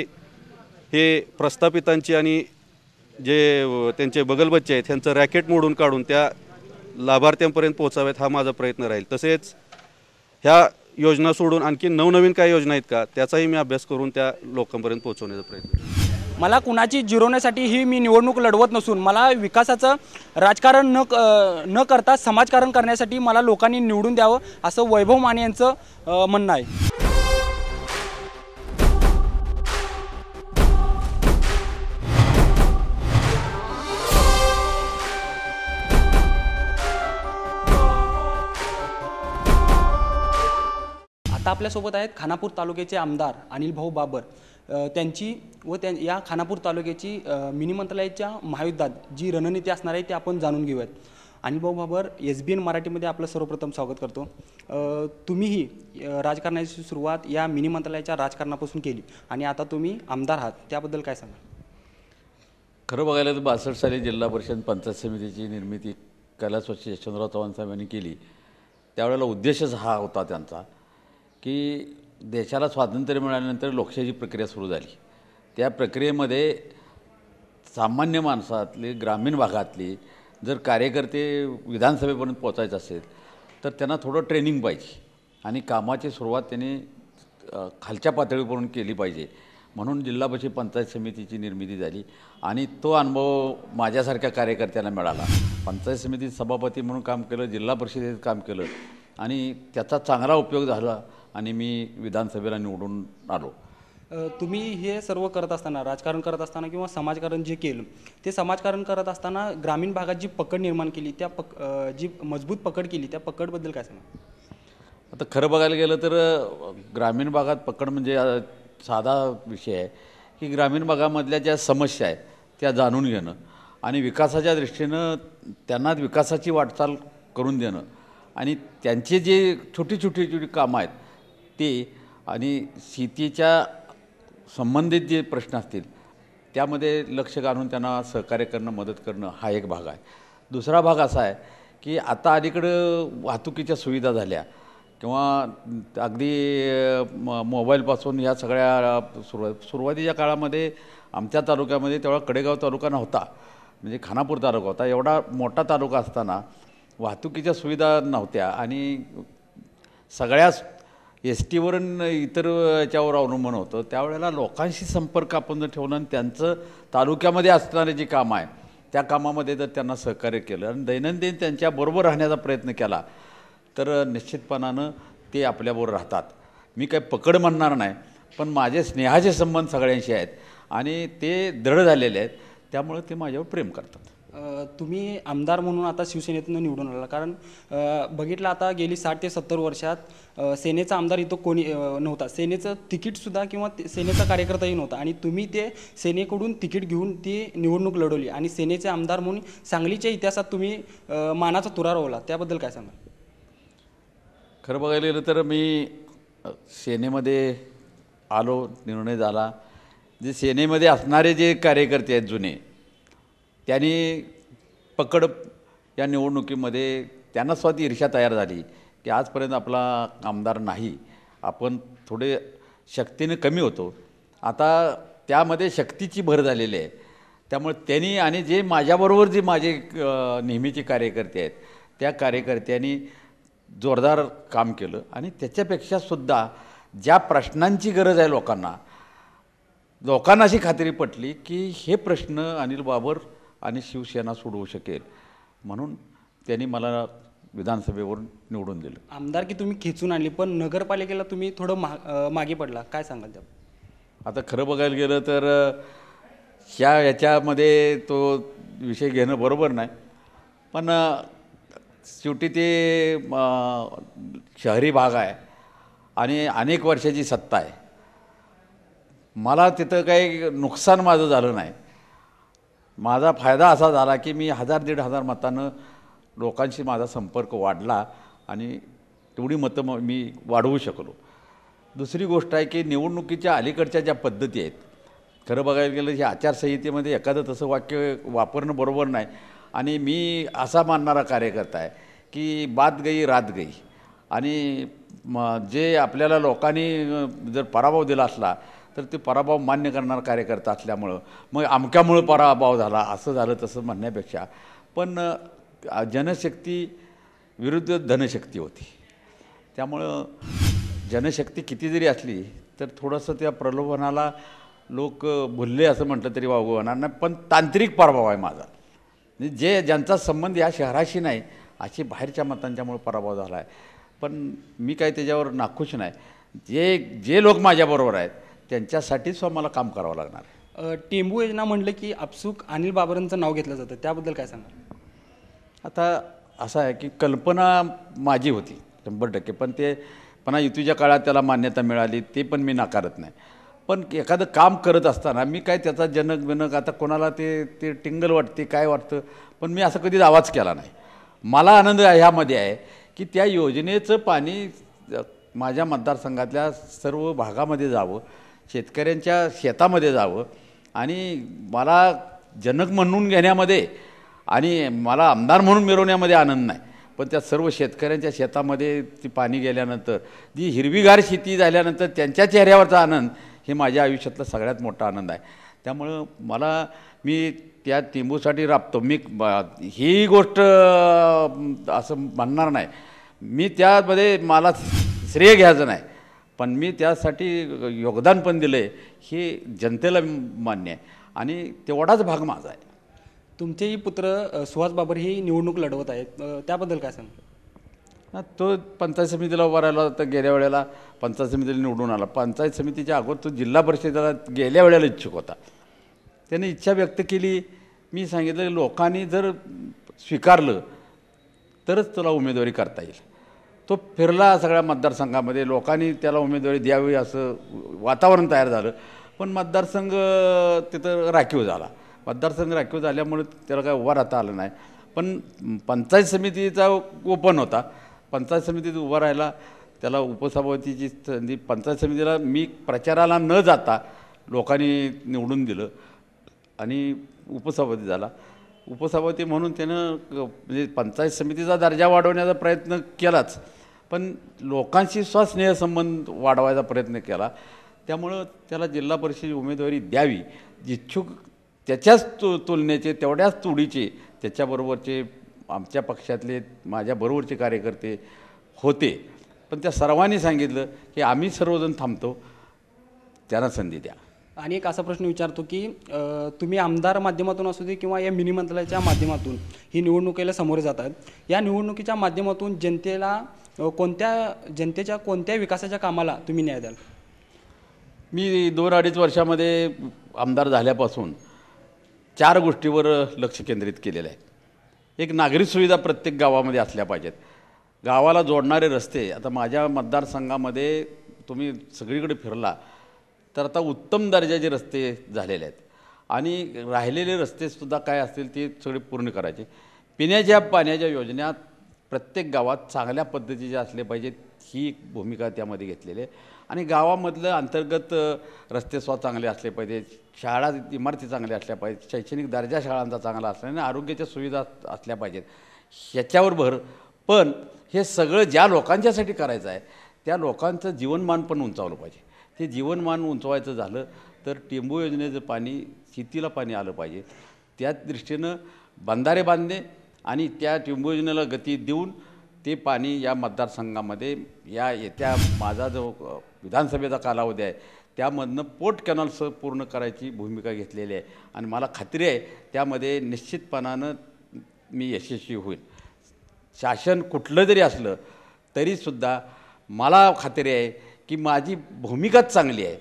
हे प्रस्थापितांची आणि जे त्यांचे बगलबच्चे आहेत त्यांचं रॅकेट मोडून काढून त्या लाभार्थ्यांपर्यंत पोहोचावेत हा माझा प्रयत्न राहील तसेच ह्या योजना सोडून आणखी नवनवीन काय योजना आहेत का त्याचाही मी अभ्यास करून त्या लोकांपर्यंत पोहोचवण्याचा प्रयत्न मला कुणाची जिरवण्यासाठी ही मी निवडणूक लढवत नसून मला विकासाचं राजकारण न न करता समाजकारण करण्यासाठी मला लोकांनी निवडून द्यावं असं वैभव माने यांचं म्हणणं आहे आपल्यासोबत आहेत खानापूर तालुक्याचे आमदार अनिल भाऊ बाबर त्यांची व त्या या खानापूर तालुक्याची मिनी मंत्रालयाच्या महायुद्धात जी रणनीती असणार आहे ती आपण जाणून घेऊयात भाऊ बाबर एस बी एन मराठीमध्ये आपलं सर्वप्रथम स्वागत करतो तुम्हीही राजकारणाची सुरुवात या मिनी मंत्रालयाच्या राजकारणापासून केली आणि आता तुम्ही आमदार आहात त्याबद्दल काय सांगा खरं बघायला तर बासष्ट साली जिल्हा परिषद पंचायत समितीची निर्मिती कैलासवासी यशवंतराव चव्हाण साहेबांनी केली त्यावेळेला उद्देशच हा होता त्यांचा की देशाला स्वातंत्र्य मिळाल्यानंतर लोकशाही प्रक्रिया सुरू झाली त्या प्रक्रियेमध्ये सामान्य माणसातली ग्रामीण भागातली जर कार्यकर्ते विधानसभेपर्यंत पोचायचं असेल तर त्यांना थोडं ट्रेनिंग पाहिजे आणि कामाची सुरुवात त्यांनी खालच्या पातळीवरून केली पाहिजे म्हणून जिल्हा परिषद पंचायत समितीची निर्मिती झाली आणि तो अनुभव माझ्यासारख्या कार्यकर्त्यांना मिळाला पंचायत समितीत सभापती म्हणून काम केलं जिल्हा परिषदेत काम केलं आणि त्याचा चांगला उपयोग झाला आणि मी विधानसभेला निवडून आलो तुम्ही हे सर्व करत असताना राजकारण करत असताना किंवा समाजकारण जे केलं ते समाजकारण करत असताना ग्रामीण भागात जी पकड निर्माण केली त्या पक जी मजबूत पकड केली त्या पकडबद्दल काय सांगा आता खरं बघायला गेलं तर ग्रामीण भागात पकड म्हणजे साधा विषय आहे की ग्रामीण भागामधल्या ज्या समस्या आहेत त्या जाणून घेणं आणि विकासाच्या दृष्टीनं त्यांना विकासाची वाटचाल करून देणं आणि त्यांचे जे छोटी छोटी छोटी कामं आहेत ते आणि शेतीच्या संबंधित जे प्रश्न असतील त्यामध्ये लक्ष घालून त्यांना सहकार्य करणं मदत करणं हा एक भाग आहे दुसरा भाग असा आहे की आता अलीकडं वाहतुकीच्या सुविधा झाल्या किंवा अगदी मोबाईलपासून ह्या सगळ्या सुरु सुरुवातीच्या काळामध्ये आमच्या तालुक्यामध्ये तेव्हा कडेगाव तालुका नव्हता म्हणजे खानापूर तालुका होता एवढा मोठा तालुका असताना वाहतुकीच्या सुविधा नव्हत्या आणि सगळ्याच एस टीवरून इतर याच्यावर अवलंबून होतं त्यावेळेला लोकांशी संपर्क आपण जर ठेवला आणि त्यांचं तालुक्यामध्ये असणारे जे काम आहे त्या कामामध्ये जर त्यांना सहकार्य केलं आणि दैनंदिन त्यांच्याबरोबर राहण्याचा प्रयत्न केला तर निश्चितपणानं ते आपल्याबरोबर राहतात मी काही पकड म्हणणार नाही पण माझे स्नेहाचे संबंध सगळ्यांशी आहेत आणि ते दृढ झालेले आहेत त्यामुळे ते माझ्यावर प्रेम करतात तुम्ही आमदार म्हणून आता शिवसेनेतून निवडून आला कारण बघितलं आता गेली साठ ते सत्तर वर्षात सेनेचा आमदार इथं कोणी नव्हता सेनेचं तिकीटसुद्धा किंवा सेनेचा कार्यकर्ताही नव्हता आणि तुम्ही ते सेनेकडून तिकीट घेऊन ती निवडणूक लढवली आणि सेनेचे आमदार म्हणून सांगलीच्या इतिहासात तुम्ही मानाचा तुरा रोवला त्याबद्दल काय सांगाल खरं बघायला गेलं तर मी सेनेमध्ये आलो निर्णय झाला जे सेनेमध्ये असणारे जे कार्यकर्ते आहेत जुने त्याने पकड या निवडणुकीमध्ये त्यांना स्वतः ईर्षा तयार झाली की आजपर्यंत आपला आमदार नाही आपण थोडे शक्तीने कमी होतो आता त्यामध्ये शक्तीची भर झालेली आहे त्यामुळे त्यांनी आणि जे माझ्याबरोबर जे माझे नेहमीचे कार्यकर्ते आहेत त्या कार्यकर्त्यांनी जोरदार काम केलं आणि त्याच्यापेक्षा सुद्धा ज्या प्रश्नांची गरज आहे लोकांना लोकांना अशी खात्री पटली की हे प्रश्न अनिल बाबर आणि शिवसेना सोडवू शकेल म्हणून त्यांनी मला विधानसभेवरून निवडून दिलं आमदार की तुम्ही खेचून आणली पण नगरपालिकेला तुम्ही थोडं मा मागे पडला काय सांगाल त्या आता खरं बघायला गेलं तर ह्या याच्यामध्ये तो विषय घेणं बरोबर नाही पण शेवटी ते शहरी भाग आहे आणि अनेक वर्षाची सत्ता आहे मला तिथं काही नुकसान माझं झालं नाही माझा फायदा असा झाला की मी हजार दीड हजार मतानं लोकांशी माझा संपर्क वाढला आणि तेवढी मतं मी वाढवू शकलो दुसरी गोष्ट आहे की निवडणुकीच्या अलीकडच्या ज्या पद्धती आहेत खरं बघायला गेलं की आचारसंहितेमध्ये एखादं तसं वाक्य वापरणं बरोबर नाही आणि मी असा मानणारा कार्यकर्ता आहे की बात गई रात गई आणि जे आपल्याला लोकांनी जर पराभव दिला असला तर ते पराभव मान्य करणार कार्यकर्ता असल्यामुळं मग अमक्यामुळं पराभव झाला असं झालं तसं म्हणण्यापेक्षा पण जनशक्ती विरुद्ध धनशक्ती होती त्यामुळं जनशक्ती किती जरी असली तर थोडंसं त्या प्रलोभनाला लोक भुलले असं म्हटलं तरी वागू होणार नाही पण तांत्रिक पराभव आहे माझा म्हणजे जे ज्यांचा संबंध या शहराशी नाही अशी बाहेरच्या मतांच्यामुळे पराभव झाला आहे पण मी काही त्याच्यावर नाखुश नाही जे जे लोक माझ्याबरोबर आहेत त्यांच्यासाठीच हो आम्हाला काम करावं लागणार टेंबू योजना म्हटलं की आपसुक अनिल बाबरांचं नाव घेतलं जातं त्याबद्दल काय सांगणार आता असं आहे की कल्पना माझी होती शंभर टक्के पण ते पण युतीच्या काळात त्याला मान्यता मिळाली ते पण मी नाकारत नाही पण एखादं काम करत असताना मी काय त्याचा जनक बिनक आता कोणाला ते ते टिंगल वाटते काय वाटतं पण मी असं कधीच आवाज केला नाही मला आनंद ह्यामध्ये आहे की त्या योजनेचं पाणी माझ्या मतदारसंघातल्या सर्व भागामध्ये जावं शेतकऱ्यांच्या शेतामध्ये जावं आणि मला जनक म्हणून घेण्यामध्ये आणि मला आमदार म्हणून मिरवण्यामध्ये आनंद नाही पण त्या सर्व शेतकऱ्यांच्या शेतामध्ये ती पाणी गेल्यानंतर जी हिरवीगार शेती झाल्यानंतर त्यांच्या चेहऱ्यावरचा आनंद हे माझ्या आयुष्यातला सगळ्यात मोठा आनंद आहे त्यामुळं मला मी त्या तिंबूसाठी राबतो मी ही गोष्ट असं म्हणणार नाही मी त्यामध्ये मला श्रेय घ्यायचं नाही पण मी त्यासाठी योगदान पण दिलं आहे हे जनतेला मान्य आहे आणि तेवढाच भाग माझा आहे तुमचेही पुत्र सुहास बाबर ही निवडणूक लढवत आहेत त्याबद्दल काय सांगतो ना तो पंचायत समितीला उभा राहिला तर गेल्या वेळेला पंचायत समितीला निवडून आला पंचायत समितीच्या अगोदर तो जिल्हा परिषदेला गेल्या वेळेला इच्छुक होता त्याने इच्छा व्यक्त केली मी सांगितलं लोकांनी जर स्वीकारलं तरच तुला उमेदवारी करता येईल तो फिरला सगळ्या मतदारसंघामध्ये लोकांनी त्याला उमेदवारी द्यावी असं वातावरण तयार झालं पण मतदारसंघ तिथं राखीव झाला मतदारसंघ राखीव झाल्यामुळे त्याला काय उभा राहता आलं नाही पण पंचायत समितीचा ओपन होता पंचायत समितीत उभा राहिला त्याला उपसभापतीची संधी पंचायत समितीला मी प्रचाराला न जाता लोकांनी निवडून दिलं आणि उपसभापती झाला उपसभापती म्हणून त्यानं म्हणजे पंचायत समितीचा दर्जा वाढवण्याचा प्रयत्न केलाच पण लोकांशी स्वस्नेह संबंध वाढवायचा प्रयत्न केला त्यामुळं त्याला जिल्हा परिषद उमेदवारी द्यावी इच्छुक त्याच्याच तु तुलनेचे तेवढ्याच तुडीचे त्याच्याबरोबरचे आमच्या पक्षातले माझ्याबरोबरचे कार्यकर्ते होते पण त्या सर्वांनी सांगितलं की आम्ही सर्वजण थांबतो त्यांना संधी द्या आणि एक असा प्रश्न विचारतो की तुम्ही आमदार माध्यमातून असू दे किंवा या मिनी मंत्रालयाच्या माध्यमातून ही निवडणुकीला समोर जातात या निवडणुकीच्या माध्यमातून जनतेला कोणत्या जनतेच्या कोणत्या विकासाच्या कामाला तुम्ही न्याय द्याल मी दोन अडीच वर्षामध्ये आमदार झाल्यापासून चार गोष्टीवर लक्ष केंद्रित केलेलं आहे एक नागरी सुविधा प्रत्येक गावामध्ये असल्या पाहिजेत गावाला जोडणारे रस्ते आता माझ्या मतदारसंघामध्ये तुम्ही सगळीकडे फिरला तर आता उत्तम दर्जाचे रस्ते झालेले आहेत आणि राहिलेले रस्तेसुद्धा काय असतील ते सगळे पूर्ण करायचे पिण्याच्या पाण्याच्या योजना प्रत्येक गावात चांगल्या पद्धतीचे असले पाहिजेत ही भूमिका त्यामध्ये घेतलेली आहे आणि गावामधलं अंतर्गत रस्ते स्व चांगले असले पाहिजेत शाळा इमारती चांगल्या असल्या पाहिजेत शैक्षणिक दर्जा शाळांचा चांगला असला आणि आरोग्याच्या सुविधा असल्या पाहिजेत ह्याच्यावर भर पण हे सगळं ज्या लोकांच्यासाठी करायचं आहे त्या लोकांचं जीवनमान पण उंचावलं पाहिजे ते जीवनमान उंचवायचं झालं तर टिंबू योजनेचं पाणी शेतीला पाणी आलं पाहिजे त्या दृष्टीनं बंधारे बांधणे आणि त्या टिंबू योजनेला गती देऊन ते पाणी या मतदारसंघामध्ये या येत्या माझा जो विधानसभेचा कालावधी आहे त्यामधनं पोर्ट कॅनॉल्स पूर्ण करायची भूमिका घेतलेली आहे आणि मला खात्री आहे त्यामध्ये निश्चितपणानं मी यशस्वी होईल शासन कुठलं जरी असलं तरीसुद्धा मला खात्री आहे की माझी भूमिकाच चांगली आहे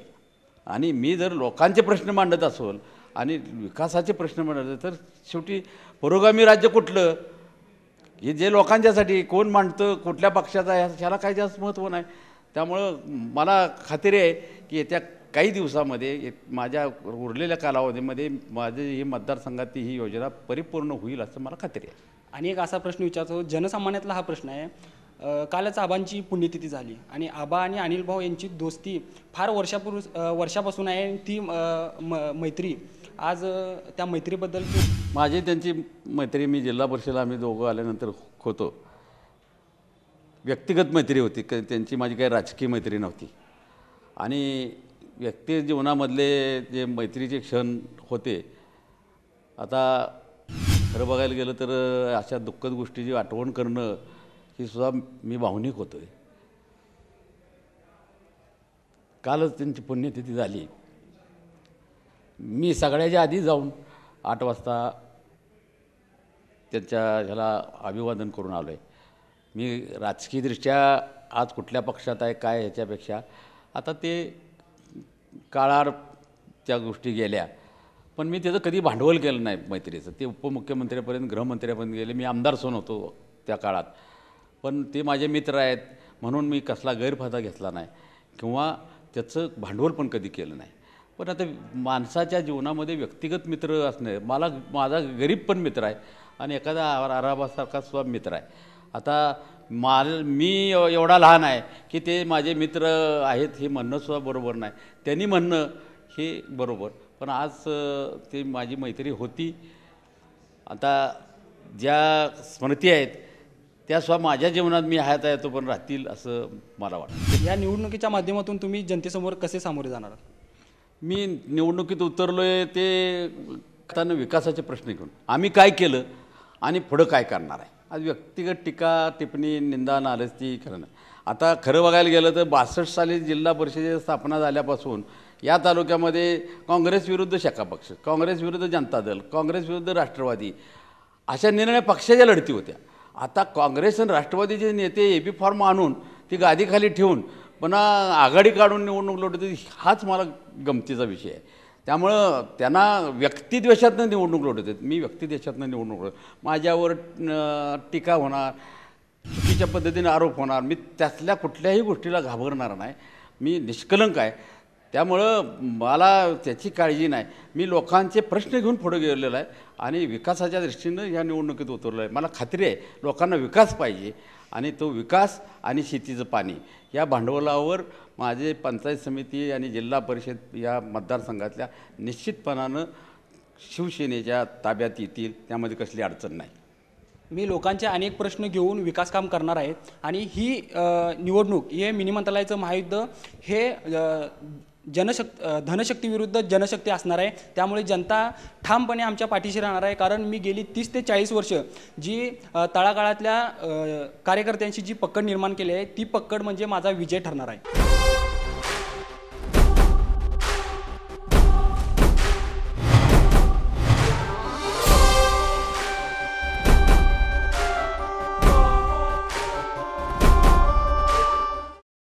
आणि मी जर लोकांचे प्रश्न मांडत असोल आणि विकासाचे प्रश्न मांडत तर शेवटी पुरोगामी राज्य कुठलं हे जे लोकांच्यासाठी कोण मांडतं कुठल्या पक्षाचा आहे ह्याला काही जास्त महत्त्व नाही त्यामुळं मला खात्री आहे की येत्या काही दिवसामध्ये माझ्या उरलेल्या कालावधीमध्ये माझे ही मतदारसंघातली ही योजना परिपूर्ण होईल असं मला खात्री आहे आणि एक असा प्रश्न विचारतो जनसामान्यातला हा प्रश्न आहे कालच आबांची पुण्यतिथी झाली आणि आबा आणि अनिल भाऊ यांची दोस्ती फार वर्षापूर्वी वर्षापासून आहे ती म मैत्री आज त्या मैत्रीबद्दल माझी त्यांची मैत्री मी जिल्हा परिषदेला आम्ही दोघं आल्यानंतर होतो व्यक्तिगत मैत्री होती क त्यांची माझी काही राजकीय मैत्री नव्हती आणि व्यक्ती जीवनामधले जे मैत्रीचे क्षण होते आता खरं बघायला गेलं तर अशा दुःखद गोष्टीची आठवण करणं ही सुद्धा मी भावनिक होतो आहे कालच त्यांची पुण्यतिथी झाली मी सगळ्याच्या आधी जाऊन आठ वाजता त्यांच्या ह्याला अभिवादन करून आलो आहे मी राजकीयदृष्ट्या आज कुठल्या पक्षात आहे काय ह्याच्यापेक्षा आता ते काळार त्या गोष्टी गेल्या पण मी त्याचं कधी भांडवल केलं नाही मैत्रीचं ते उपमुख्यमंत्र्यापर्यंत गृहमंत्र्यापर्यंत गेले मी आमदार सोन होतो त्या काळात पण ते माझे मित्र आहेत म्हणून मी कसला गैरफायदा घेतला नाही किंवा त्याचं भांडवल पण कधी केलं नाही पण आता माणसाच्या जीवनामध्ये व्यक्तिगत मित्र असणे मला माझा गरीब पण मित्र आहे आणि एखादा आराबासारखा स्व मित्र आहे आता माल मी एवढा लहान आहे की ते माझे मित्र आहेत हे म्हणणं सुद्धा बरोबर नाही त्यांनी म्हणणं हे बरोबर पण आज ते माझी मैत्री होती आता ज्या स्मृती आहेत त्याशिवाय माझ्या जीवनात मी हयात आहे तो पण राहतील असं मला वाटतं या निवडणुकीच्या माध्यमातून तुम्ही जनतेसमोर कसे सामोरे जाणार मी निवडणुकीत उतरलो आहे ते त्यांना विकासाचे प्रश्न घेऊन आम्ही काय केलं आणि पुढं काय करणार आहे आज व्यक्तिगत टीका टिप्पणी निंदा नाराज ती खरं आता खरं बघायला गेलं तर बासष्ट साली जिल्हा परिषदेची स्थापना झाल्यापासून या तालुक्यामध्ये काँग्रेस विरुद्ध शाखा पक्ष काँग्रेस विरुद्ध जनता दल काँग्रेस विरुद्ध राष्ट्रवादी अशा निर्णय पक्षाच्या लढती होत्या आता काँग्रेस आणि राष्ट्रवादीचे नेते ए बी फॉर्म आणून ती गादीखाली ठेवून पण आघाडी काढून निवडणूक लढवते हाच मला गमतीचा विषय आहे त्यामुळं त्यांना व्यक्तिद्वेषातनं निवडणूक लढवतात मी व्यक्तिद्वेषातनं निवडणूक लढवतो माझ्यावर टीका होणार चुकीच्या पद्धतीने आरोप होणार मी त्यातल्या कुठल्याही गोष्टीला घाबरणार नाही मी निष्कलंक आहे त्यामुळं मला त्याची काळजी नाही मी लोकांचे प्रश्न घेऊन पुढे गेलेलो आहे आणि विकासाच्या दृष्टीनं ह्या निवडणुकीत उतरलो आहे मला खात्री आहे लोकांना विकास पाहिजे आणि तो विकास आणि शेतीचं पाणी या भांडवलावर माझे पंचायत समिती आणि जिल्हा परिषद या मतदारसंघातल्या निश्चितपणानं शिवसेनेच्या ताब्यात येतील त्यामध्ये कसली अडचण नाही मी लोकांचे अनेक प्रश्न घेऊन विकास काम करणार आहे आणि ही निवडणूक हे मिनी महायुद्ध हे जनशक् धनशक्तीविरुद्ध जनशक्ती असणार आहे त्यामुळे जनता ठामपणे आमच्या पाठीशी राहणार आहे कारण मी गेली तीस ते चाळीस वर्ष जी तळागाळातल्या कार्यकर्त्यांशी जी पकड निर्माण केली आहे ती पकड म्हणजे माझा विजय ठरणार आहे